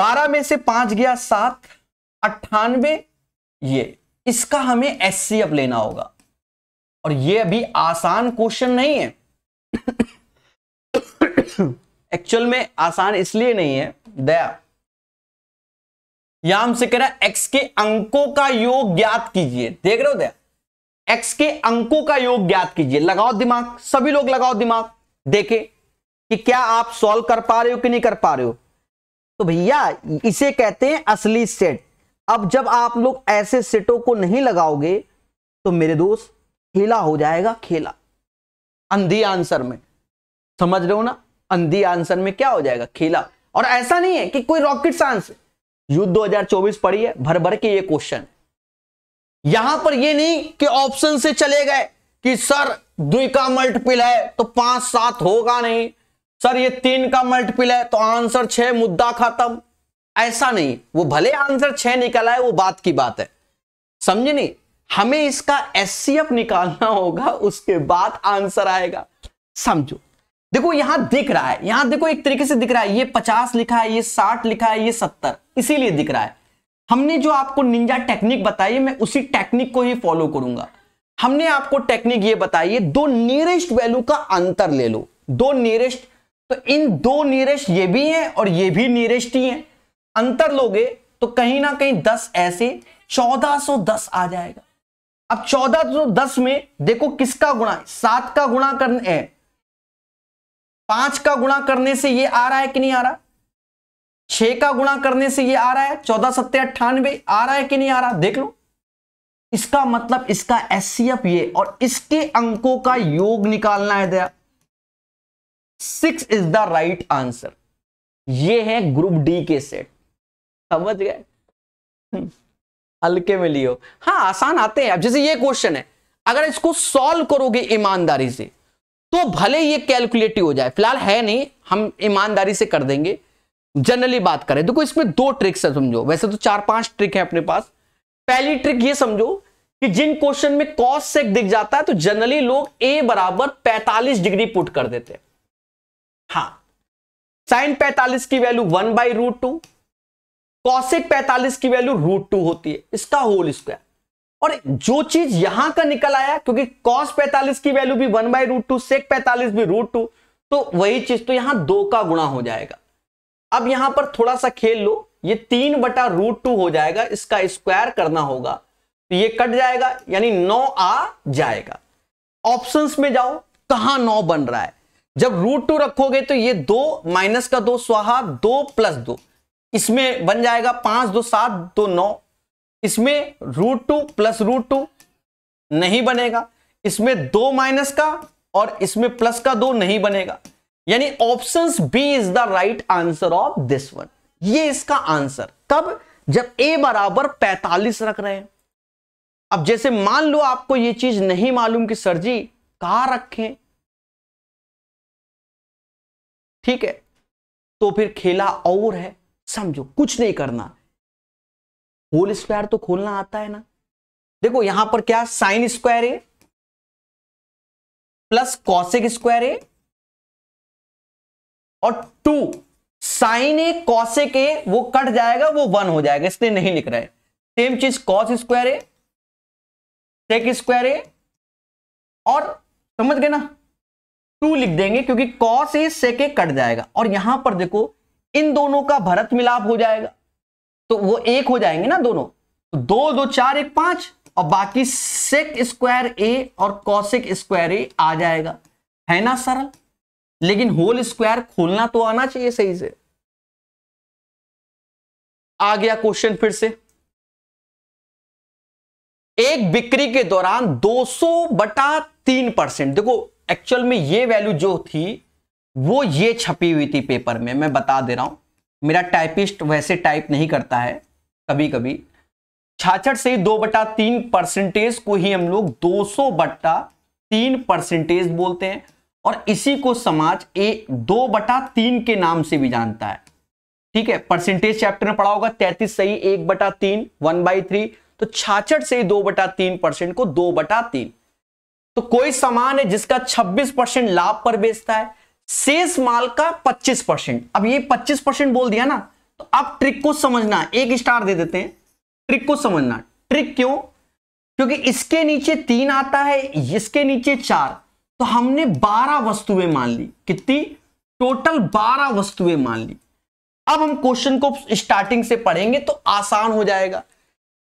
[SPEAKER 1] बारह में से पांच गया सात अट्ठानवे ये इसका हमें एस लेना होगा और ये अभी आसान क्वेश्चन नहीं है एक्चुअल में आसान इसलिए नहीं है दया यहां हमसे कह रहा है एक्स के अंकों का योग ज्ञात कीजिए देख रहे हो दया एक्स के अंकों का योग ज्ञात कीजिए लगाओ दिमाग सभी लोग लगाओ दिमाग देखे कि क्या आप सॉल्व कर पा रहे हो कि नहीं कर पा रहे हो तो भैया इसे कहते हैं असली सेट अब जब आप लोग ऐसे सेटों को नहीं लगाओगे तो मेरे दोस्त खेला हो जाएगा खेला अंधी आंसर में समझ रहे हो ना अंधी आंसर में क्या हो जाएगा खेला और ऐसा नहीं है कि कोई रॉकेट साइंस युद्ध 2024 पढ़ी है भर भर के ये क्वेश्चन यहां पर ये नहीं कि ऑप्शन से चले गए कि सर दुई का मल्टीपल है तो पांच सात होगा नहीं सर ये तीन का मल्टीपल है तो आंसर छह मुद्दा खत्म ऐसा नहीं वो भले आंसर छह निकला है वो बात की बात है समझे नहीं हमें इसका एस निकालना होगा उसके बाद आंसर आएगा समझो देखो यहां दिख रहा है यहां देखो एक तरीके से दिख रहा है ये पचास लिखा है ये साठ लिखा है ये सत्तर इसीलिए दिख रहा है हमने जो आपको निंजा टेक्निक बताई मैं उसी टेक्निक को ही फॉलो करूंगा हमने आपको टेक्निक ये बताई है दो नियरेस्ट वैल्यू का अंतर ले लो दो नियरेस्ट तो इन दो नियरेस्ट ये भी हैं और ये भी नियरेस्ट ही हैं अंतर लोगे तो कहीं ना कहीं दस ऐसे चौदह सो दस आ जाएगा अब चौदह सो दस में देखो किसका गुणा सात का गुणा करना है पांच का गुणा करने से ये आ रहा है कि नहीं आ रहा छह का गुणा करने से ये आ रहा है चौदह सत्तर अट्ठानवे आ रहा है कि नहीं आ रहा देख लो इसका मतलब इसका एस ये और इसके अंकों का योग निकालना है दया six is the right answer ये है ग्रुप डी के सेट समझ गए हम्म। हल्के में लियो हाँ आसान आते हैं अब जैसे ये क्वेश्चन है अगर इसको सॉल्व करोगे ईमानदारी से तो भले ये कैलकुलेटिव हो जाए फिलहाल है नहीं हम ईमानदारी से कर देंगे जनरली बात करें देखो इसमें दो ट्रिक्स है समझो वैसे तो चार पांच ट्रिक है अपने पास पहली ट्रिक ये समझो कि जिन क्वेश्चन में कॉस से दिख जाता है तो जनरली लोग ए बराबर 45 डिग्री पुट कर देते हैं हाँ साइन 45 की value one by root two cos पैंतालीस की वैल्यू रूट टू होती है इसका होल स्क्वायर और जो चीज यहां का निकल आया क्योंकि कॉस 45 की वैल्यू भी one by root two sec पैतालीस भी रूट टू तो वही चीज तो यहां दो का गुणा हो जाएगा अब यहां पर थोड़ा सा खेल लो ये तीन बटा रूट टू हो जाएगा इसका स्क्वायर करना होगा तो ये कट जाएगा यानी नौ आ जाएगा ऑप्शंस में जाओ कहां नौ बन रहा है जब रूट टू रखोगे तो ये दो माइनस का दो स्वाहा दो प्लस दो इसमें बन जाएगा पांच दो सात दो नौ इसमें root two plus root two नहीं बनेगा इसमें दो माइनस का और इसमें प्लस का दो नहीं बनेगा यानी option B is the right answer of this one ये इसका आंसर कब जब ए बराबर 45 रख रहे हैं अब जैसे मान लो आपको ये चीज नहीं मालूम कि सर जी कहा रखें ठीक है तो फिर खेला और है समझो कुछ नहीं करना होल स्क्वायर तो खोलना आता है ना देखो यहां पर क्या
[SPEAKER 2] साइन स्क्वायर है प्लस कॉसेक स्क्वायर है
[SPEAKER 1] और two sine A cos A वो कट जाएगा वो वन हो जाएगा इसलिए नहीं लिख रहा है सेम चीज कॉस स्क्वायर है सेक स्क्वायर है और समझ गए ना टू लिख देंगे क्योंकि cos A sec A cut जाएगा और यहां पर देखो इन दोनों का भरत मिलाप हो जाएगा तो वो एक हो जाएंगे ना दोनों तो दो दो चार एक पांच और बाकी सेक स्क्वायर ए और कौशिक स्क्वायर ए आ जाएगा है ना सरल लेकिन होल स्क्वायर खोलना तो आना चाहिए सही से आ गया क्वेश्चन फिर से एक बिक्री के दौरान 200 बटा तीन परसेंट देखो एक्चुअल में ये वैल्यू जो थी वो ये छपी हुई थी पेपर में मैं बता दे रहा हूं मेरा टाइपिस्ट वैसे टाइप नहीं करता है कभी कभी छाछठ से दो बटा तीन परसेंटेज को ही हम लोग दो सौ बट्टा तीन परसेंटेज बोलते हैं और इसी को समाज ए दो बटा तीन के नाम से भी जानता है ठीक है परसेंटेज चैप्टर में पढ़ा होगा तैतीस सही एक बटा तीन वन बाई थ्री तो छाछठ से दो बटा तीन परसेंट को दो बटा तीन तो कोई सामान है जिसका 26 परसेंट लाभ पर बेचता है शेष माल का 25 परसेंट अब ये 25 परसेंट बोल दिया ना तो अब ट्रिक को समझना एक स्टार दे देते हैं ट्रिक को समझना ट्रिक क्यों क्योंकि इसके नीचे तीन आता है इसके नीचे चार तो हमने बारह वस्तुएं मान ली कितनी टोटल बारह वस्तुएं मान ली अब हम क्वेश्चन को स्टार्टिंग से पढ़ेंगे तो आसान हो जाएगा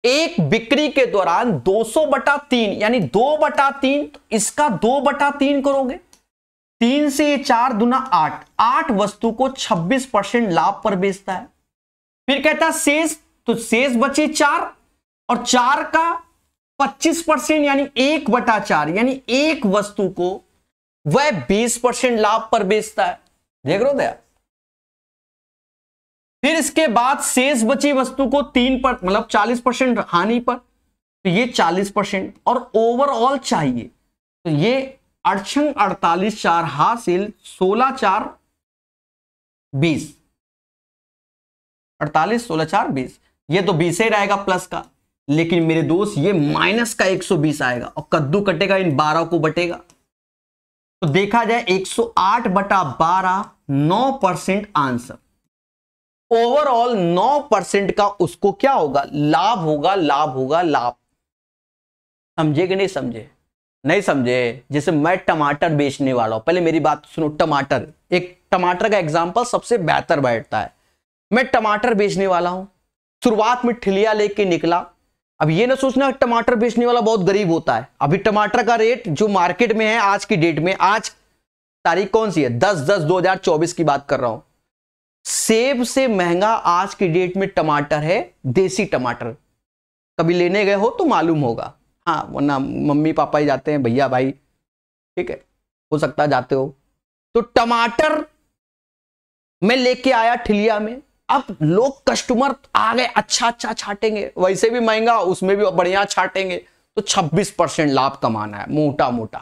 [SPEAKER 1] एक बिक्री के दौरान 200 बटा तीन यानी दो बटा तीन तो इसका दो बटा तीन करोगे तीन से चार दुना आठ आठ वस्तु को छब्बीस परसेंट लाभ पर बेचता है फिर कहता है शेष तो शेष बचे चार और चार का पच्चीस परसेंट यानी एक बटा चार यानी एक वस्तु को वह बीस परसेंट लाभ पर बेचता है देख रो दया फिर इसके बाद शेष बची वस्तु को तीन पर मतलब चालीस परसेंट हानि पर तो ये चालीस परसेंट और ओवरऑल चाहिए तो ये अड़छंग अड़तालीस चार हासिल सोलह चार बीस अड़तालीस सोलह चार बीस ये तो बीस ही रहेगा प्लस का लेकिन मेरे दोस्त ये माइनस का 120 आएगा और कद्दू कटेगा इन 12 को बटेगा तो देखा जाए 108 बटा 12 9 परसेंट आंसर ओवरऑल 9 परसेंट का उसको क्या होगा लाभ होगा लाभ होगा लाभ समझे कि नहीं समझे नहीं समझे जैसे मैं टमाटर बेचने वाला हूं पहले मेरी बात सुनो टमाटर एक टमाटर का एग्जाम्पल सबसे बेहतर बैठता है मैं टमाटर बेचने वाला हूं शुरुआत में ठिलिया लेके निकला अब ये ना सोचना टमाटर बेचने वाला बहुत गरीब होता है अभी टमाटर का रेट जो मार्केट में है आज की डेट में आज तारीख कौन सी है दस दस दो हजार चौबीस की बात कर रहा हूं सेब से महंगा आज की डेट में टमाटर है देसी टमाटर कभी लेने गए हो तो मालूम होगा हाँ वरना मम्मी पापा ही जाते हैं भैया भाई ठीक है हो सकता जाते हो तो टमाटर मैं लेके आया ठिलिया में अब लोग कस्टमर आ गए अच्छा अच्छा छाटेंगे वैसे भी महंगा उसमें भी बढ़िया छाटेंगे तो 26 परसेंट लाभ कमाना है मोटा मोटा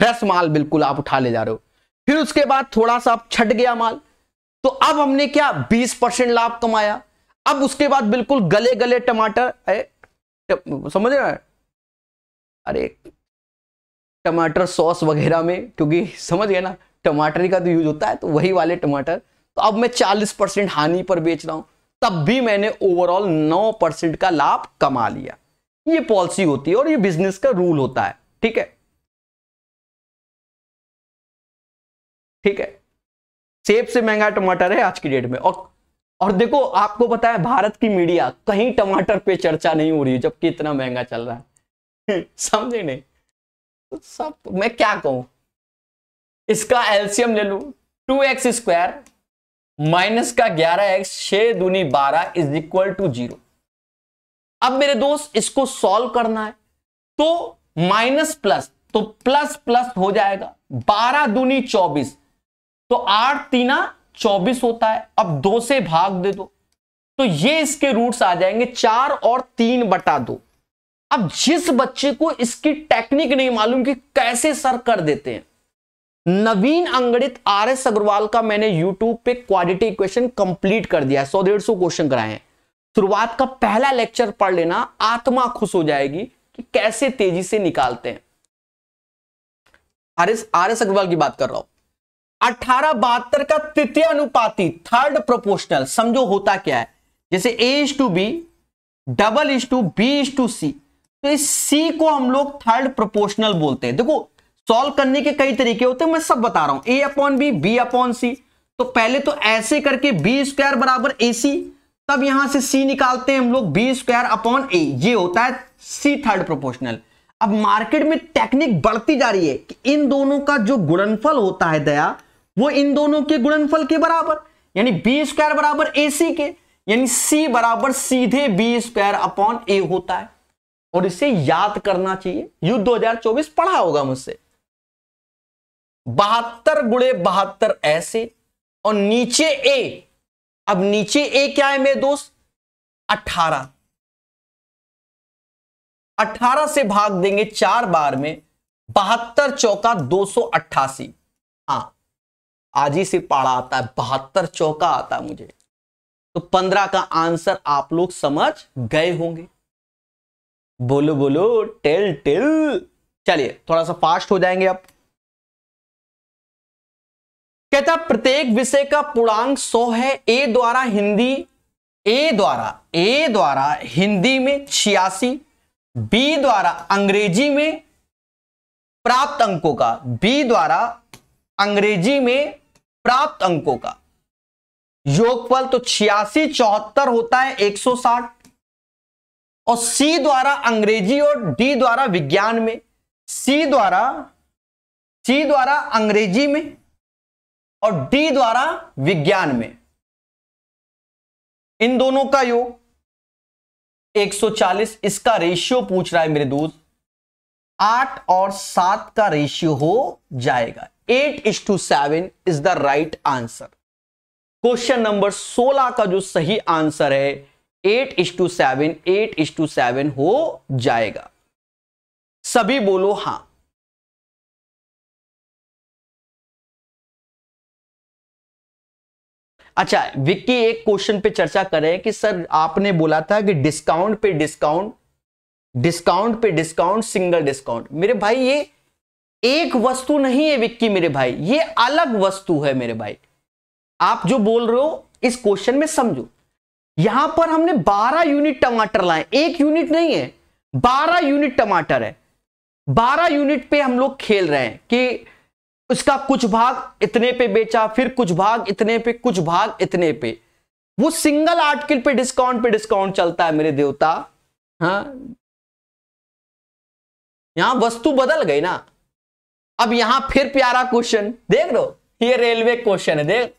[SPEAKER 1] फ्रेश माल बिल्कुल आप उठा ले जा रहे हो फिर उसके बाद थोड़ा सा छट गया माल तो अब हमने क्या 20 परसेंट लाभ कमाया अब उसके बाद बिल्कुल गले गले टमाटर समझ रहे अरे टमाटर सॉस वगैरह में क्योंकि समझ गए ना टमाटर का तो यूज होता है तो वही वाले टमाटर तो अब मैं चालीस परसेंट हानि पर बेच रहा हूं तब भी मैंने ओवरऑल नौ परसेंट का लाभ कमा लिया ये पॉलिसी होती है और ये बिजनेस का रूल होता है ठीक है ठीक है सेब से महंगा टमाटर है आज की डेट में और और देखो आपको पता है भारत की मीडिया कहीं टमाटर पे चर्चा नहीं हो रही जबकि इतना महंगा चल रहा है समझे नहीं तो सब मैं क्या कहूं इसका एल्सियम ले लू टू एक्स स्क्वायर माइनस का ग्यारह एक्स छह दूनी बारह इज इक्वल टू जीरो अब मेरे दोस्त इसको सॉल्व करना है तो माइनस प्लस तो प्लस प्लस हो जाएगा बारह दूनी चौबीस तो आठ तीना चौबीस होता है अब दो से भाग दे दो तो ये इसके रूट्स आ जाएंगे चार और तीन बटा दो अब जिस बच्चे को इसकी टेक्निक नहीं मालूम कि कैसे सर कर देते हैं नवीन अंगड़ित आर एस अग्रवाल का मैंने यूट्यूब पे क्वालिटी इक्वेशन कंप्लीट कर दिया है सौ डेढ़ सौ क्वेश्चन कराए हैं शुरुआत का पहला लेक्चर पढ़ लेना आत्मा खुश हो जाएगी कि कैसे तेजी से निकालते हैं R S R S Agarwal की बात कर रहा हूं अठारह बहत्तर का तृतीय अनुपाती थर्ड प्रोपोर्शनल समझो होता क्या है जैसे A is to B double is to B is to C तो इस सी को हम लोग थर्ड प्रोपोर्शनल बोलते हैं देखो सॉल्व करने के कई तरीके होते हैं मैं सब बता रहा हूं A upon B B upon C तो पहले तो ऐसे करके बी स्क्वायर बराबर ए सी तब यहां से सी निकालते हैं हम लोग बी स्क्वायर अपॉन ए ये होता है सी थर्ड प्रोपोर्शनल अब मार्केट में टेक्निक बढ़ती जा रही है कि इन दोनों का जो गुणनफल होता है दया वो इन दोनों के गुणनफल के बराबर यानी बी स्क्वायर बराबर ए सी के यानी सी बराबर सीधे बी स्क्वायर अपॉन ए होता है और इसे याद करना चाहिए युद्ध 2024 पढ़ा होगा मुझसे बहत्तर गुड़े बहत्तर ऐसे और नीचे ए अब नीचे ए क्या है मेरे दोस्त अठारह अठारह से भाग देंगे चार बार में बहत्तर चौका दो सौ अट्ठासी हाँ आज ही से पाड़ा आता है बहत्तर चौका आता मुझे तो पंद्रह का आंसर आप लोग समझ गए होंगे बोलो बोलो टेल टेल चलिए थोड़ा सा फास्ट हो जाएंगे आप कहता प्रत्येक विषय का पूर्णांक 100 है ए द्वारा हिंदी ए द्वारा ए द्वारा हिंदी में छियासी बी द्वारा अंग्रेजी में प्राप्त अंकों का बी द्वारा अंग्रेजी में प्राप्त अंकों का योगफल तो छियासी चौहत्तर होता है 160 और सी द्वारा अंग्रेजी और डी द्वारा विज्ञान में सी द्वारा सी द्वारा अंग्रेजी में और
[SPEAKER 2] डी द्वारा विज्ञान में इन दोनों का योग
[SPEAKER 1] 140 इसका रेशियो पूछ रहा है मेरे दोस्त आठ और सात का रेशियो हो जाएगा eight is to seven is the right answer question number सोलह का जो सही आंसर है eight is to seven eight is to seven हो जाएगा सभी बोलो हां अच्छा विक्की एक क्वेश्चन पे चर्चा कर रहे हैं कि सर आपने बोला था कि डिस्काउंट पे डिस्काउंट डिस्काउंट पे डिस्काउंट सिंगल डिस्काउंट मेरे भाई ये एक वस्तु नहीं है विक्की मेरे भाई ये अलग वस्तु है मेरे भाई आप जो बोल रहे हो इस क्वेश्चन में समझो यहां पर हमने 12 यूनिट टमाटर लाए एक यूनिट नहीं है 12 यूनिट टमाटर है 12 यूनिट पे हम लोग खेल रहे हैं कि उसका कुछ भाग इतने पे बेचा फिर कुछ भाग इतने पे कुछ भाग इतने पे वो सिंगल आर्टिकल पे डिस्काउंट पे डिस्काउंट चलता है मेरे देवता हाँ यहां वस्तु बदल गई ना अब यहां फिर प्यारा क्वेश्चन देख लो ये रेलवे क्वेश्चन है देख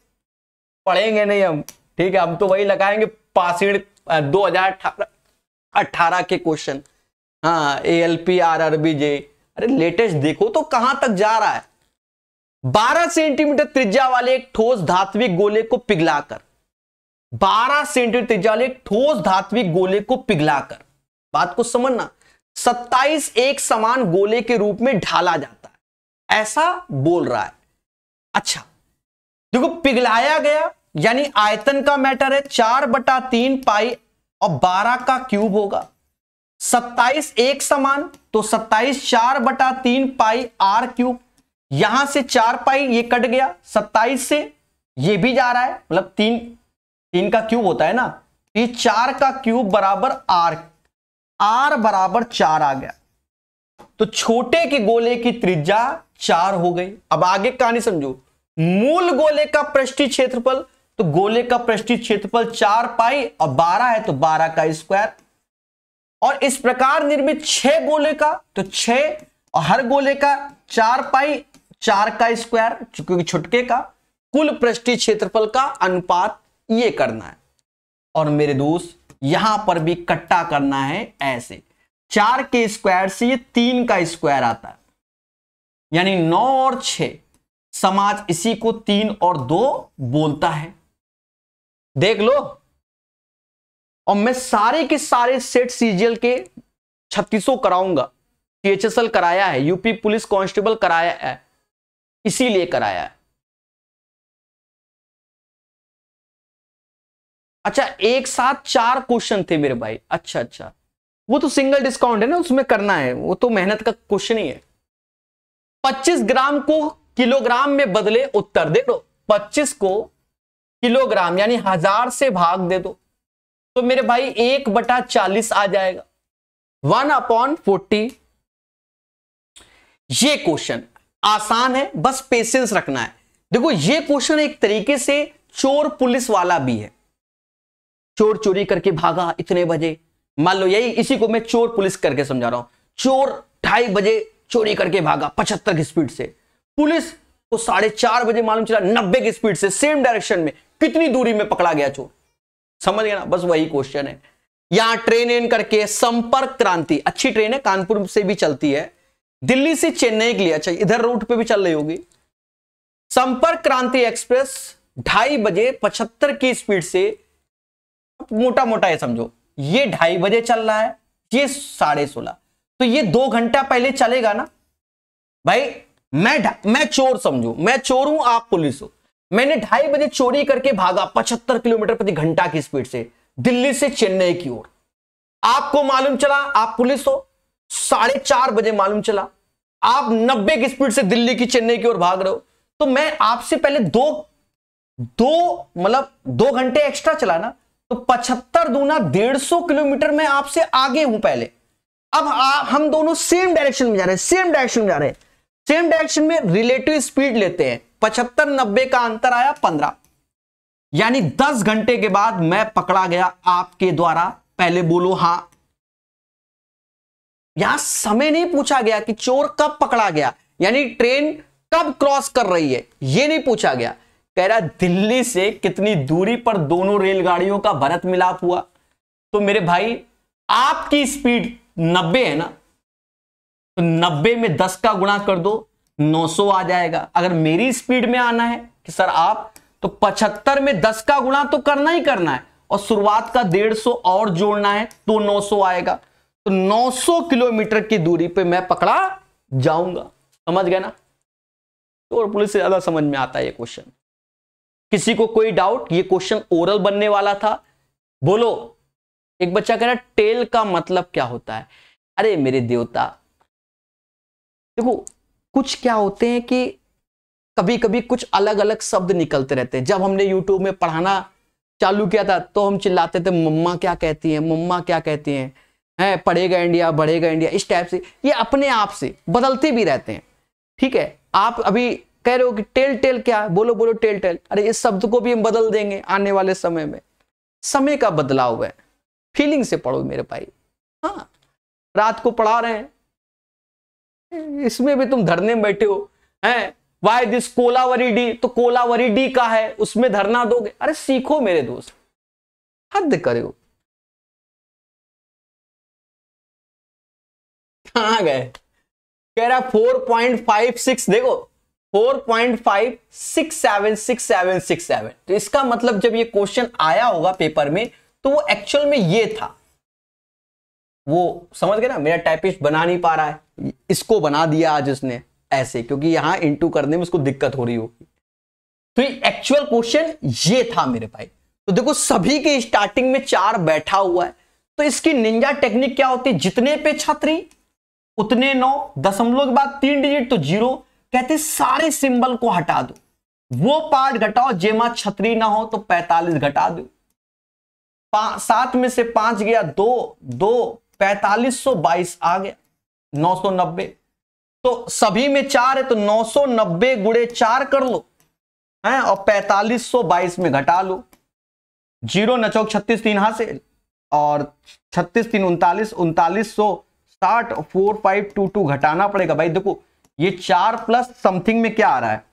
[SPEAKER 1] पढ़ेंगे नहीं हम ठीक है हम तो वही लगाएंगे पासिड दो हजार अठारह के क्वेश्चन हाँ A L P R R B J अरे लेटेस्ट देखो तो कहां तक जा रहा है 12 सेंटीमीटर त्रिज्या वाले एक ठोस धात्विक गोले को पिघलाकर 12 सेंटीमीटर त्रिज्या वाले एक ठोस धात्विक गोले को पिघलाकर बात को समझना 27 एक समान गोले के रूप में ढाला जाता है ऐसा बोल रहा है अच्छा देखो पिघलाया गया यानी आयतन का मैटर है चार बटा तीन पाई और बारह का क्यूब होगा सत्ताईस एक समान तो सत्ताईस चार बटा तीन पाई आर क्यूब यहां से चार पाई ये कट गया सत्ताईस से ये भी जा रहा है मतलब तीन तीन का क्यूब होता है ना ये चार का क्यूब बराबर आर आर बराबर चार आ गया तो छोटे के गोले की त्रिज्या चार हो गई अब आगे कहानी समझो मूल गोले का पृष्ठी क्षेत्रफल तो गोले का पृष्ठीय क्षेत्रफल चार पाई और बारह है तो बारह का स्क्वायर और इस प्रकार निर्मित छह गोले का तो छह और हर गोले का चार पाई चार का स्क्वायर क्योंकि छुटके का कुल पृष्ठीय क्षेत्रफल का अनुपात ये करना है और मेरे दोस्त यहां पर भी कट्टा करना है ऐसे चार के स्क्वायर से ये तीन का स्क्वायर आता है यानी नौ और छ समाज इसी को तीन और दो बोलता है देख लो और मैं सारे के सारे सेट सीजीएल के छत्तीसों कराऊंगा पीएचएसएल कराया है यूपी पुलिस कांस्टेबल कराया है इसीलिए कराया है
[SPEAKER 2] अच्छा एक साथ चार क्वेश्चन
[SPEAKER 1] थे मेरे भाई अच्छा अच्छा वो तो सिंगल डिस्काउंट है ना उसमें करना है वो तो मेहनत का क्वेश्चन ही है 25 ग्राम को किलोग्राम में बदले उत्तर दे दो 25 को किलोग्राम यानी हजार से भाग दे दो तो मेरे भाई एक बटा चालीस आ जाएगा वन अपॉन फोर्टी ये क्वेश्चन आसान है बस पेशेंस रखना है देखो ये क्वेश्चन एक तरीके से चोर पुलिस वाला भी है चोर चोरी करके भागा इतने बजे मान लो यही इसी को मैं चोर पुलिस करके समझा रहा हूं चोर ढाई बजे चोरी करके भागा पचहत्तर की स्पीड से पुलिस को साढ़े चार बजे मालूम चला नब्बे की स्पीड से सेम डायरेक्शन में कितनी दूरी में पकड़ा गया चोर समझ गए ना बस वही क्वेश्चन है यहां ट्रेन इन करके संपर्क क्रांति अच्छी ट्रेन है कानपुर से भी चलती है दिल्ली से चेन्नई के लिए अच्छा इधर रूट पे भी चल रही होगी संपर्क क्रांति एक्सप्रेस ढाई बजे पचहत्तर की स्पीड से मोटा मोटा है समझो ये ढाई बजे चल रहा है ये साढ़े सोलह तो ये दो घंटा पहले चलेगा ना भाई मैं मैं चोर समझो मैं चोर हूं आप पुलिस हो मैंने ढाई बजे चोरी करके भागा पचहत्तर किलोमीटर प्रति घंटा की स्पीड से दिल्ली से चेन्नई की ओर आपको मालूम चला आप पुलिस हो साढ़े चार बजे मालूम चला आप नब्बे की स्पीड से दिल्ली की चेन्नई की ओर भाग रहे हो तो मैं आपसे पहले दो दो मतलब दो घंटे एक्स्ट्रा चला ना तो पचहत्तर दूना डेढ़ सौ किलोमीटर में आपसे आगे हूं पहले अब आ, हम दोनों सेम डायरेक्शन में जा रहे हैं सेम डायरेक्शन में जा रहे हैं सेम डायरेक्शन में रिलेटिव स्पीड लेते हैं पचहत्तर नब्बे का अंतर आया पंद्रह यानी दस घंटे के बाद मैं पकड़ा गया आपके द्वारा पहले बोलो हां यहां समय नहीं पूछा गया कि चोर कब पकड़ा गया यानी ट्रेन कब क्रॉस कर रही है यह नहीं पूछा गया कह रहा दिल्ली से कितनी दूरी पर दोनों रेलगाड़ियों का भरत मिलाप हुआ तो मेरे भाई आपकी स्पीड नब्बे है ना तो नब्बे में दस का गुणा कर दो 900 आ जाएगा अगर मेरी स्पीड में आना है कि सर आप तो 75 में 10 का गुणा तो करना ही करना है और शुरुआत का 150 और जोड़ना है तो 900 आएगा तो 900 किलोमीटर की दूरी पे मैं पकड़ा जाऊंगा समझ गए ना तो और पुलिस से ज्यादा समझ में आता है ये क्वेश्चन किसी को कोई डाउट ये क्वेश्चन ओरल बनने वाला था बोलो एक बच्चा कह रहा टेल का मतलब क्या होता है अरे मेरे देवता देखो कुछ क्या होते हैं कि कभी कभी कुछ अलग अलग शब्द निकलते रहते हैं जब हमने यूट्यूब में पढ़ाना चालू किया था तो हम चिल्लाते थे मम्मा क्या कहती हैं मम्मा क्या कहती हैं है पढ़ेगा इंडिया बढ़ेगा इंडिया इस टाइप से ये अपने आप से बदलते भी रहते हैं ठीक है आप अभी कह रहे हो कि टेल टेल क्या बोलो बोलो टेल टेल अरे इस शब्द को भी हम बदल देंगे आने वाले समय में समय का बदलाव है फीलिंग से पढ़ो मेरे भाई हाँ रात को पढ़ा रहे हैं इसमें भी तुम धरने में बैठे हो हैं वाई दिस कोलावरी डी तो कोलावरी डी का है उसमें धरना दोगे अरे सीखो मेरे दोस्त हद करो कहा गए कह रहा फोर पॉइंट फाइव सिक्स देखो four point five six seven six seven six seven तो इसका मतलब जब ये क्वेश्चन आया होगा पेपर में तो वो एक्चुअल में ये था वो समझ गए ना मेरा टाइपिस्ट बना नहीं पा रहा है इसको बना दिया आज उसने ऐसे क्योंकि यहां इंटू करने में उसको दिक्कत हो रही होगी तो एक्चुअल क्वेश्चन ये था मेरे भाई तो देखो सभी के स्टार्टिंग में चार बैठा हुआ है तो इसकी निंजा टेक्निक क्या होती है जितने पे छात्री उतने नौ दशमलव के बाद तीन डिजिट तो जीरो कहते सारे सिंबल को हटा दो वो पार्ट घटाओ जेमा छतरी ना हो तो 45 घटा दो सात में से पांच गया दो दो 4522 आ गया 990 तो सभी में चार है तो 990 गुड़े चार कर लो है और 4522 में घटा लो जीरो नचौक छत्तीस तीन से और छत्तीस तीन उनतालीस उनतालीस सौ साठ फोर फाइव टू टू घटाना पड़ेगा भाई देखो ये चार प्लस समथिंग में क्या आ रहा है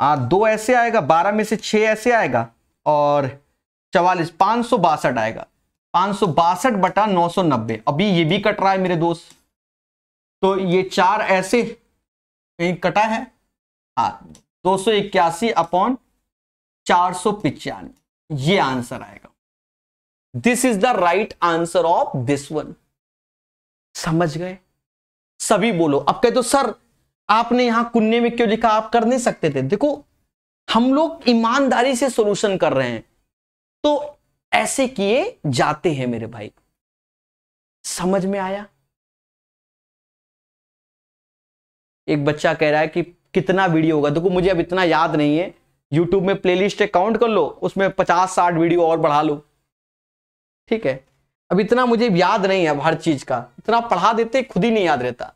[SPEAKER 1] आ, दो ऐसे आएगा बारह में से छह ऐसे आएगा और चवालीस पांच सौ बासठ आएगा पांच सौ बासठ बटा नौ सौ नब्बे अभी ये भी कट रहा है मेरे दोस्त तो ये चार ऐसे कहीं कटा है हाँ दो सौ इक्यासी अपॉन चार सौ पिचानवे ये आंसर आएगा this is the right answer of this one समझ गए सभी बोलो अब कहते तो सर आपने यहां कुन्ने में क्यों लिखा आप कर नहीं सकते थे देखो हम लोग ईमानदारी से सोल्यूशन कर रहे हैं तो ऐसे किए जाते हैं मेरे
[SPEAKER 2] भाई समझ में आया
[SPEAKER 1] एक बच्चा कह रहा है कि कितना वीडियो होगा देखो मुझे अब इतना याद नहीं है यूट्यूब में प्लेलिस्ट लिस्ट काउंट कर लो उसमें पचास साठ वीडियो और बढ़ा लो ठीक है अब इतना मुझे याद नहीं है अब हर चीज का इतना पढ़ा देते खुद ही नहीं याद रहता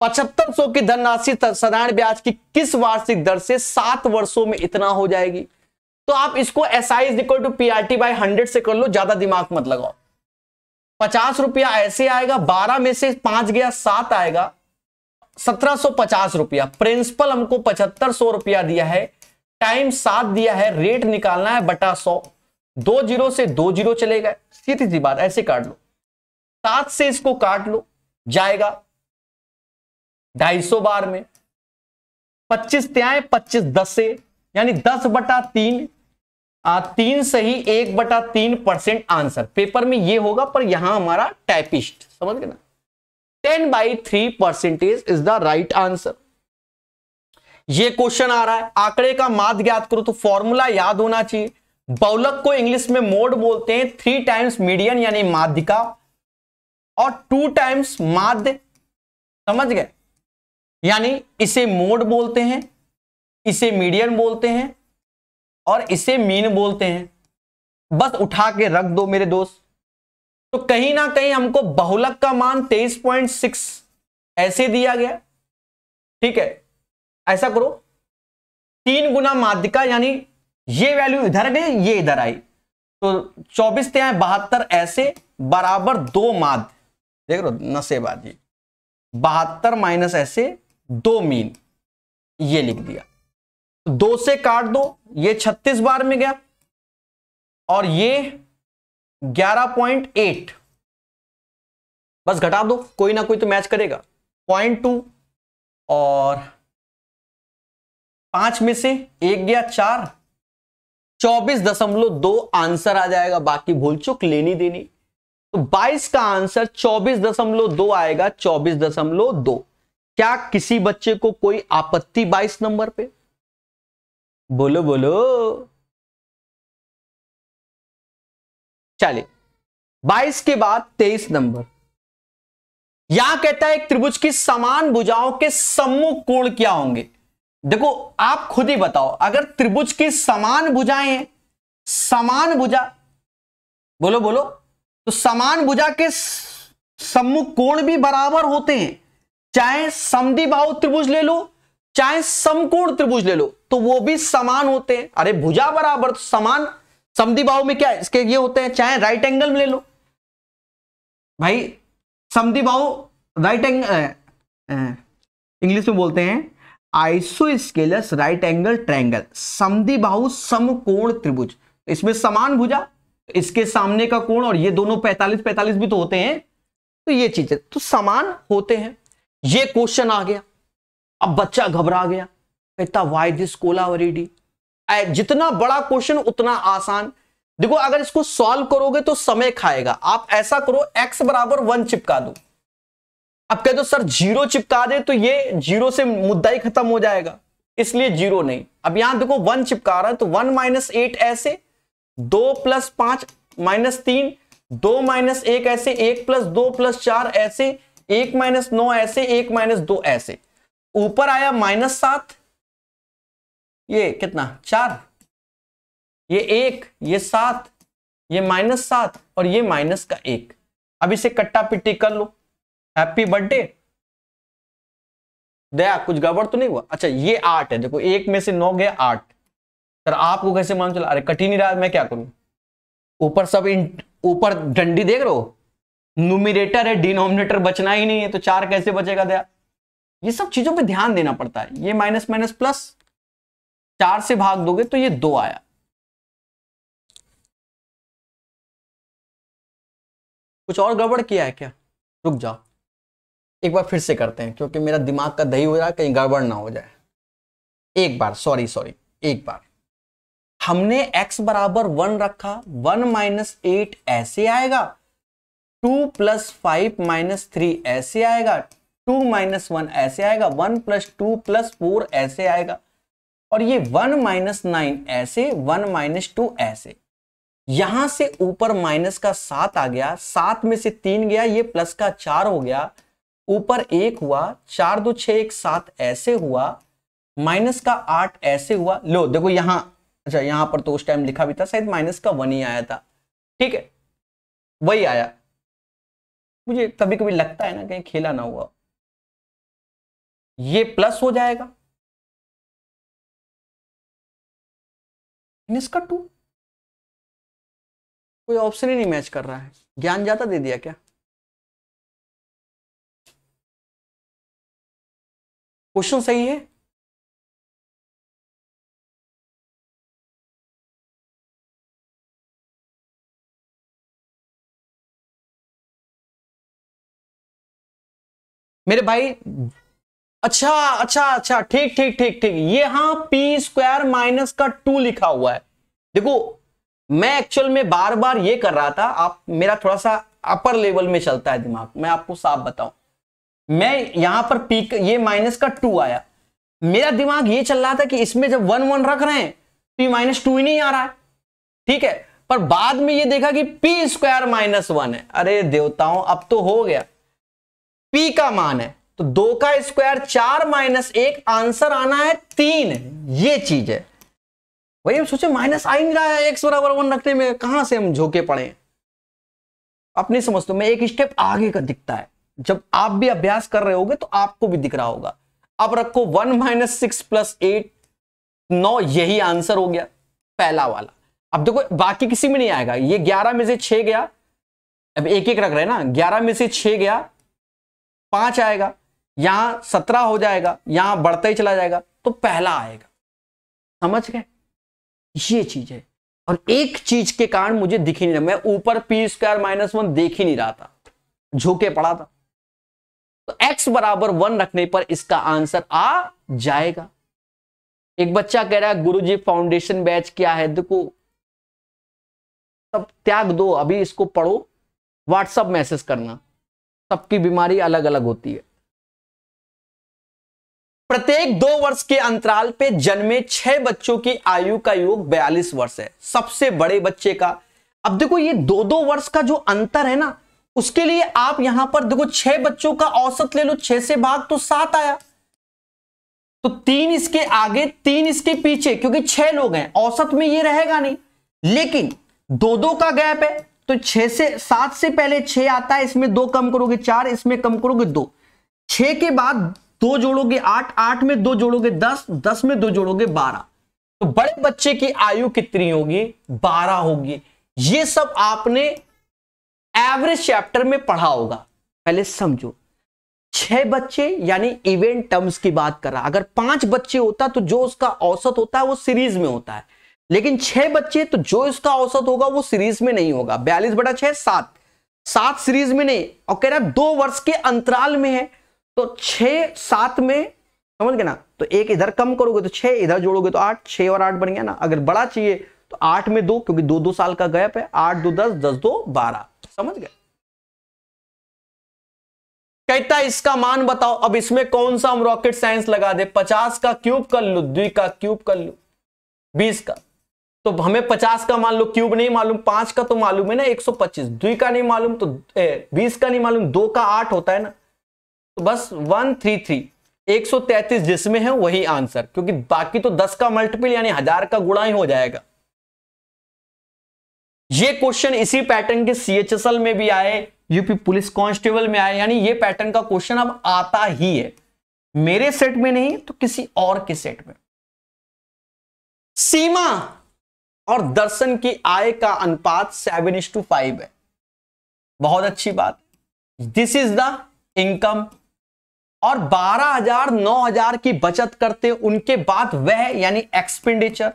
[SPEAKER 1] पचहत्तर सौ की धनराशि साधारण ब्याज की किस वार्षिक दर से सात वर्षों में इतना हो जाएगी तो आप इसको S I equal to P R T by hundred से कर लो ज्यादा दिमाग मत लगाओ पचास रुपया ऐसे आएगा बारह में से पांच गया सात आएगा सत्रह सो पचास रुपया प्रिंसिपल हमको पचहत्तर सौ रुपया दिया है टाइम सात दिया है रेट निकालना है बटा सौ दो जीरो से दो जीरो चलेगा सीधी सी बात ऐसे काट लो सात से इसको काट लो जाएगा ढाई सौ बार में पच्चीस त्याय पच्चीस दस से यानी दस बटा तीन तीन सही एक बटा तीन परसेंट आंसर पेपर में ये होगा पर यहां हमारा टाइपिस्ट समझ गए ना ten by three percentage is the right answer ये क्वेश्चन आ रहा है आंकड़े का मात ज्ञात करो तो फॉर्मूला याद होना चाहिए बौलक को इंग्लिश में मोड बोलते हैं थ्री टाइम्स मीडियन यानी माध्यिका और टू टाइम्स माध्य समझ गए यानी इसे मोड बोलते हैं इसे मीडियन बोलते हैं और इसे मीन बोलते हैं बस उठा के रख दो मेरे दोस्त तो कहीं ना कहीं हमको बहुलक का मान 23.6 ऐसे दिया गया ठीक है ऐसा करो तीन गुना माध्यिका यानी ये वैल्यू इधर गई ये इधर आई तो 24 तेरह बहत्तर ऐसे बराबर दो माध्य देख लो नशेबाजी बहत्तर माइनस ऐसे दो मीन ये लिख दिया दो से काट दो ये छत्तीस बार में गया और ये ग्यारह पॉइंट एट बस घटा दो कोई ना कोई तो मैच करेगा पॉइंट टू और पांच में से एक गया चार चौबीस दशमलव दो आंसर आ जाएगा बाकी भूल चुक लेनी देनी तो बाईस का आंसर चौबीस दशमलव दो आएगा चौबीस दशमलव दो क्या किसी बच्चे को कोई आपत्ति बाईस नंबर पे बोलो बोलो चलिए बाईस के बाद तेईस नंबर यहां कहता है एक त्रिभुज की समान भुजाओं के सम्मुख कोण क्या होंगे देखो आप खुद ही बताओ अगर त्रिभुज की समान भुजाएं हैं समान भुजा बोलो बोलो तो समान भुजा के सम्मुख कोण भी बराबर होते हैं चाहे समदिबाहु त्रिभुज ले लो चाहे समकोण त्रिभुज ले लो तो वो भी समान होते हैं अरे भुजा बराबर तो समान समी बाहु में क्या इसके ये होते हैं चाहे राइट एंगल में ले लो भाई समी बाहु राइट एंगल इंग्लिश में बोलते हैं isosceles right angle triangle समी बाहु समकोण त्रिभुज इसमें समान भुजा इसके सामने का कोण और ये दोनों 45 45 भी तो होते हैं तो ये चीजें तो समान होते हैं ये क्वेश्चन आ गया अब बच्चा घबरा गया पिता वाई दिस कोलावरीडी जितना बड़ा क्वेश्चन उतना आसान देखो अगर इसको सॉल्व करोगे तो समय खाएगा आप ऐसा करो एक्स बराबर वन चिपका दो अब कह दो सर जीरो चिपका दे तो ये जीरो से मुद्दा ही खत्म हो जाएगा इसलिए जीरो नहीं अब यहां देखो वन चिपका रहा है तो वन माइनस एट ऐसे दो प्लस पांच माइनस तीन दो माइनस एक ऐसे एक प्लस दो प्लस चार ऐसे एक माइनस नौ ऐसे एक माइनस दो ऐसे ऊपर आया माइनस सात ये कितना चार ये एक ये सात ये माइनस सात और ये माइनस का एक अब इसे कट्टा पिट्टी कर लो हैप्पी बर्थडे दया कुछ गड़बड़ तो नहीं हुआ अच्छा ये आठ है देखो एक में से नौ गया आठ सर आपको कैसे मालूम चला अरे कट ही नहीं रहा मैं क्या करूं ऊपर सब ऊपर डंडी देख रहे हो है डिनोमिनेटर बचना ही नहीं है तो चार कैसे बचेगा दया ये सब चीजों पे ध्यान देना पड़ता है ये माइनस माइनस प्लस चार से भाग दोगे तो ये दो आया कुछ और गड़बड़ किया है क्या रुक जाओ एक बार फिर से करते हैं क्योंकि मेरा दिमाग का दही हो रहा है कहीं गड़बड़ ना हो जाए एक बार सॉरी सॉरी एक बार हमने x बराबर वन रखा वन माइनस एट ऐसे आएगा two plus five minus three ऐसे आएगा टू माइनस वन ऐसे आएगा one plus two plus four ऐसे आएगा और ये वन माइनस नाइन ऐसे वन माइनस टू ऐसे यहां से ऊपर माइनस का सात आ गया सात में से तीन गया ये प्लस का चार हो गया ऊपर एक हुआ चार दो छ एक सात ऐसे हुआ माइनस का आठ ऐसे हुआ लो देखो यहां अच्छा यहां पर तो उस टाइम लिखा भी था शायद माइनस का वन ही आया था ठीक है वही आया मुझे कभी कभी लगता है ना कहीं खेला ना हुआ
[SPEAKER 2] ये प्लस हो जाएगा निष्कट टू कोई ऑप्शन ही नहीं मैच कर रहा है ज्ञान ज्यादा दे दिया क्या क्वेश्चन सही है मेरे भाई
[SPEAKER 1] अच्छा अच्छा अच्छा ठीक ठीक ठीक ठीक यहां पी स्क्वायर माइनस का टू लिखा हुआ है देखो मैं एक्चुअल में बार बार ये कर रहा था आप मेरा थोड़ा सा अपर लेवल में चलता है दिमाग मैं आपको साफ बताऊं मैं यहां पर पी ये माइनस का टू आया मेरा दिमाग ये चल रहा था कि इसमें जब वन वन रख रहे हैं तो माइनस टू ही नहीं आ रहा है ठीक है पर बाद में ये देखा कि पी स्क्वायर माइनस वन है अरे देवताओं अब तो हो गया पी का मान है तो दो का स्क्वायर चार माइनस एक आंसर आना है तीन ये चीज है वही हम सोचे माइनस आ ही नहीं रहा है एक्स बराबर वन रखने में कहां से हम झोंके पड़े अपनी समझ तो मैं एक स्टेप आगे का दिखता है जब आप भी अभ्यास कर रहे होगे तो आपको भी दिख रहा होगा अब रखो one minus six plus eight नौ यही आंसर हो गया पहला वाला अब देखो बाकी किसी में नहीं आएगा ये ग्यारह में से छह गया अब एक एक रख रहे हैं ना ग्यारह में से छह गया पांच आएगा यहां सत्रह हो जाएगा यहां बढ़ते ही चला जाएगा तो पहला आएगा समझ गए ये चीज है और एक चीज के कारण मुझे दिख ही नहीं रहा मैं ऊपर पी स्क्वायर माइनस वन देख ही नहीं रहा था झोंके पड़ा था तो x बराबर वन रखने पर इसका आंसर आ जाएगा एक बच्चा कह रहा है गुरुजी फाउंडेशन बैच क्या है देखो सब त्याग दो अभी इसको पढ़ो व्हाट्सअप मैसेज करना सबकी बीमारी अलग अलग होती है प्रत्येक दो वर्ष के अंतराल पे जन्मे छह बच्चों की आयु का योग बयालीस वर्ष है सबसे बड़े बच्चे का अब देखो ये दो दो वर्ष का जो अंतर है ना उसके लिए आप यहां पर देखो छह बच्चों का औसत ले लो छह से भाग तो सात आया तो तीन इसके आगे तीन इसके पीछे क्योंकि छह लोग हैं औसत में ये रहेगा नहीं लेकिन दो दो का गैप है तो छह से सात से पहले छह आता है इसमें दो कम करोगे चार इसमें कम करोगे दो छह के बाद दो जोड़ोगे आठ आठ में दो जोड़ोगे दस दस में दो जोड़ोगे बारह तो बड़े बच्चे की आयु कितनी होगी बारह होगी ये सब आपने एवरेज चैप्टर में पढ़ा होगा पहले समझो छह बच्चे यानी इवेंट टर्म्स की बात कर रहा अगर पांच बच्चे होता तो जो उसका औसत होता है वो सीरीज में होता है लेकिन छह बच्चे तो जो इसका औसत होगा वो सीरीज में नहीं होगा बयालीस बटा छह सात सात सीरीज में नहीं और कह रहा दो वर्ष के अंतराल में है तो छ सात में समझ गए ना तो एक इधर कम करोगे तो छ इधर जोड़ोगे तो आठ छ और आठ बन गया ना अगर बड़ा चाहिए तो आठ में दो क्योंकि दो दो साल का गैप है आठ दो दस दस दो बारह समझ गए कहता इसका मान बताओ अब इसमें कौन सा हम रॉकेट साइंस लगा दे पचास का क्यूब कर लो द्वी का क्यूब कर लो बीस का तो हमें पचास का मान लो क्यूब नहीं मालूम पांच का तो मालूम है ना एक सौ पच्चीस दुई का नहीं मालूम तो बीस का नहीं मालूम दो का आठ होता है ना तो बस वन थ्री थ्री एक सौ तैतीस जिसमें है वही आंसर क्योंकि बाकी तो दस का मल्टीपल यानी हजार का गुणा ही हो जाएगा ये क्वेश्चन इसी पैटर्न के सीएचएसएल में भी आए यूपी पुलिस कांस्टेबल में आए यानी ये पैटर्न का क्वेश्चन अब आता ही है मेरे सेट में नहीं तो किसी और के सेट में सीमा और दर्शन की आय का अनुपात सेवन इज टू फाइव है बहुत अच्छी बात दिस इज द इनकम और 12000 9000 की बचत करते उनके बाद वह यानी एक्सपेंडिचर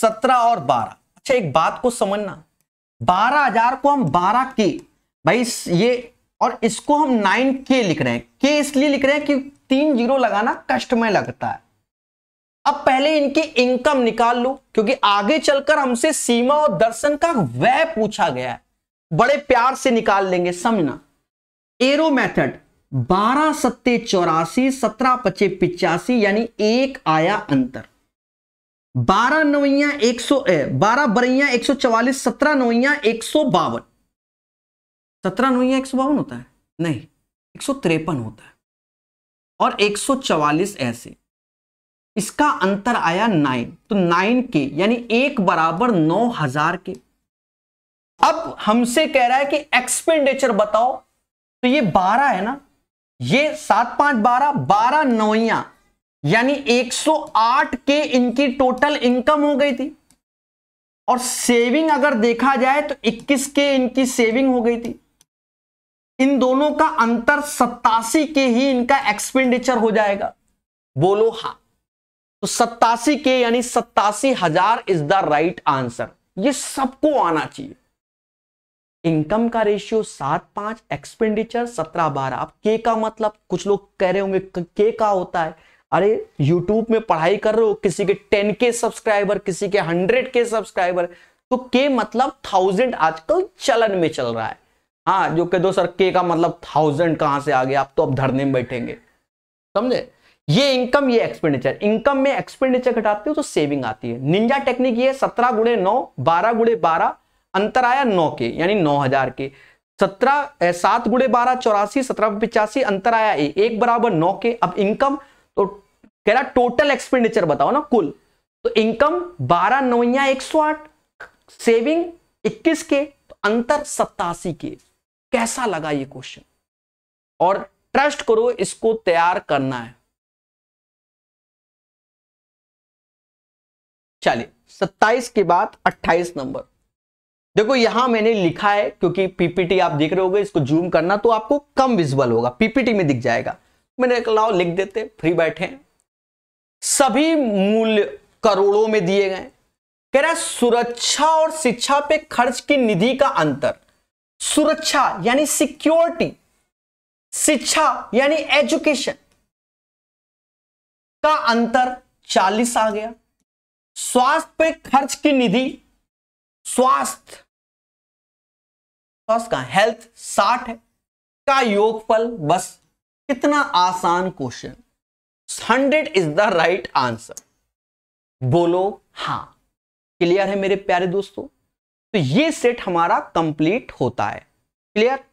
[SPEAKER 1] 17 और 12 अच्छा एक बात को समझना 12000 को हम 12 के भाई ये और इसको हम 9 के लिख रहे हैं के इसलिए लिख रहे हैं कि तीन जीरो लगाना कष्टमय लगता है अब पहले इनकी इनकम निकाल लो क्योंकि आगे चलकर हमसे सीमा और दर्शन का वह पूछा गया है बड़े प्यार से निकाल लेंगे समझना एरो मेथड बारह सत्ते चौरासी सत्रह पचे पिचासी यानी एक आया अंतर बारह नवैया एक सौ बारह बरैया एक सौ चवालीस सत्रह नवैया एक सौ बावन सत्रह नवैया एक सौ बावन होता है नहीं एक सौ तिरपन होता है और एक सौ चवालीस ऐसे इसका अंतर आया नाइन तो नाइन के यानी एक बराबर नौ हजार के अब हमसे कह रहा है कि एक्सपेंडिचर बताओ तो ये बारह है ना ये सात पांच बारह बारह नौया यानी 108 के इनकी टोटल इनकम हो गई थी और सेविंग अगर देखा जाए तो 21 के इनकी सेविंग हो गई थी इन दोनों का अंतर सत्तासी के ही इनका एक्सपेंडिचर हो जाएगा बोलो हा तो सत्तासी के यानी सत्तासी हजार इज द राइट आंसर ये सबको आना चाहिए इनकम का रेशियो सात पांच एक्सपेंडिचर सत्रह बारह अब के का मतलब कुछ लोग कह रहे होंगे के का होता है अरे यूट्यूब में पढ़ाई कर रहे हो किसी के टेन के सब्सक्राइबर किसी के हंड्रेड के सब्सक्राइबर तो के मतलब थाउजेंड आजकल चलन में चल रहा है हाँ जो कह दो सर के का मतलब थाउजेंड कहां से आ गया आप तो अब धरने में बैठेंगे समझे ये इनकम ये एक्सपेंडिचर इनकम में एक्सपेंडिचर घटाते हो तो सेविंग आती है निंजा टेक्निक ये सत्रह गुड़े नौ बारह गुड़े बारह अंतर आया नौ के यानी नौ हजार के सत्रह सात गुड़े बारह चौरासी सत्रह पिचासी अंतर आया ए, एक बराबर नौ के अब इनकम तो कह रहा टोटल एक्सपेंडिचर बताओ ना कुल तो इनकम बारह नौया एक सौ आठ सेविंग इक्कीस के तो अंतर सत्तासी के कैसा लगा ये क्वेश्चन और ट्रस्ट करो इसको तैयार करना
[SPEAKER 2] है चलिए
[SPEAKER 1] सत्ताईस के बाद अट्ठाईस नंबर देखो यहां मैंने लिखा है क्योंकि पीपीटी आप देख रहे हो इसको जूम करना तो आपको कम विजुअल होगा पीपीटी में दिख जाएगा मैंने लाओ लिख देते फ्री बैठे सभी मूल्य करोड़ों में दिए गए कह रहा है सुरक्षा और शिक्षा पे खर्च की निधि का अंतर सुरक्षा यानी सिक्योरिटी शिक्षा यानी एजुकेशन
[SPEAKER 2] का अंतर 40 आ गया स्वास्थ्य पे
[SPEAKER 1] खर्च की निधि स्वास्थ्य का हेल्थ साठ का योगफल बस कितना आसान question hundred is the right answer बोलो हां क्लियर है मेरे प्यारे दोस्तों तो ये सेट हमारा कंप्लीट होता है
[SPEAKER 2] क्लियर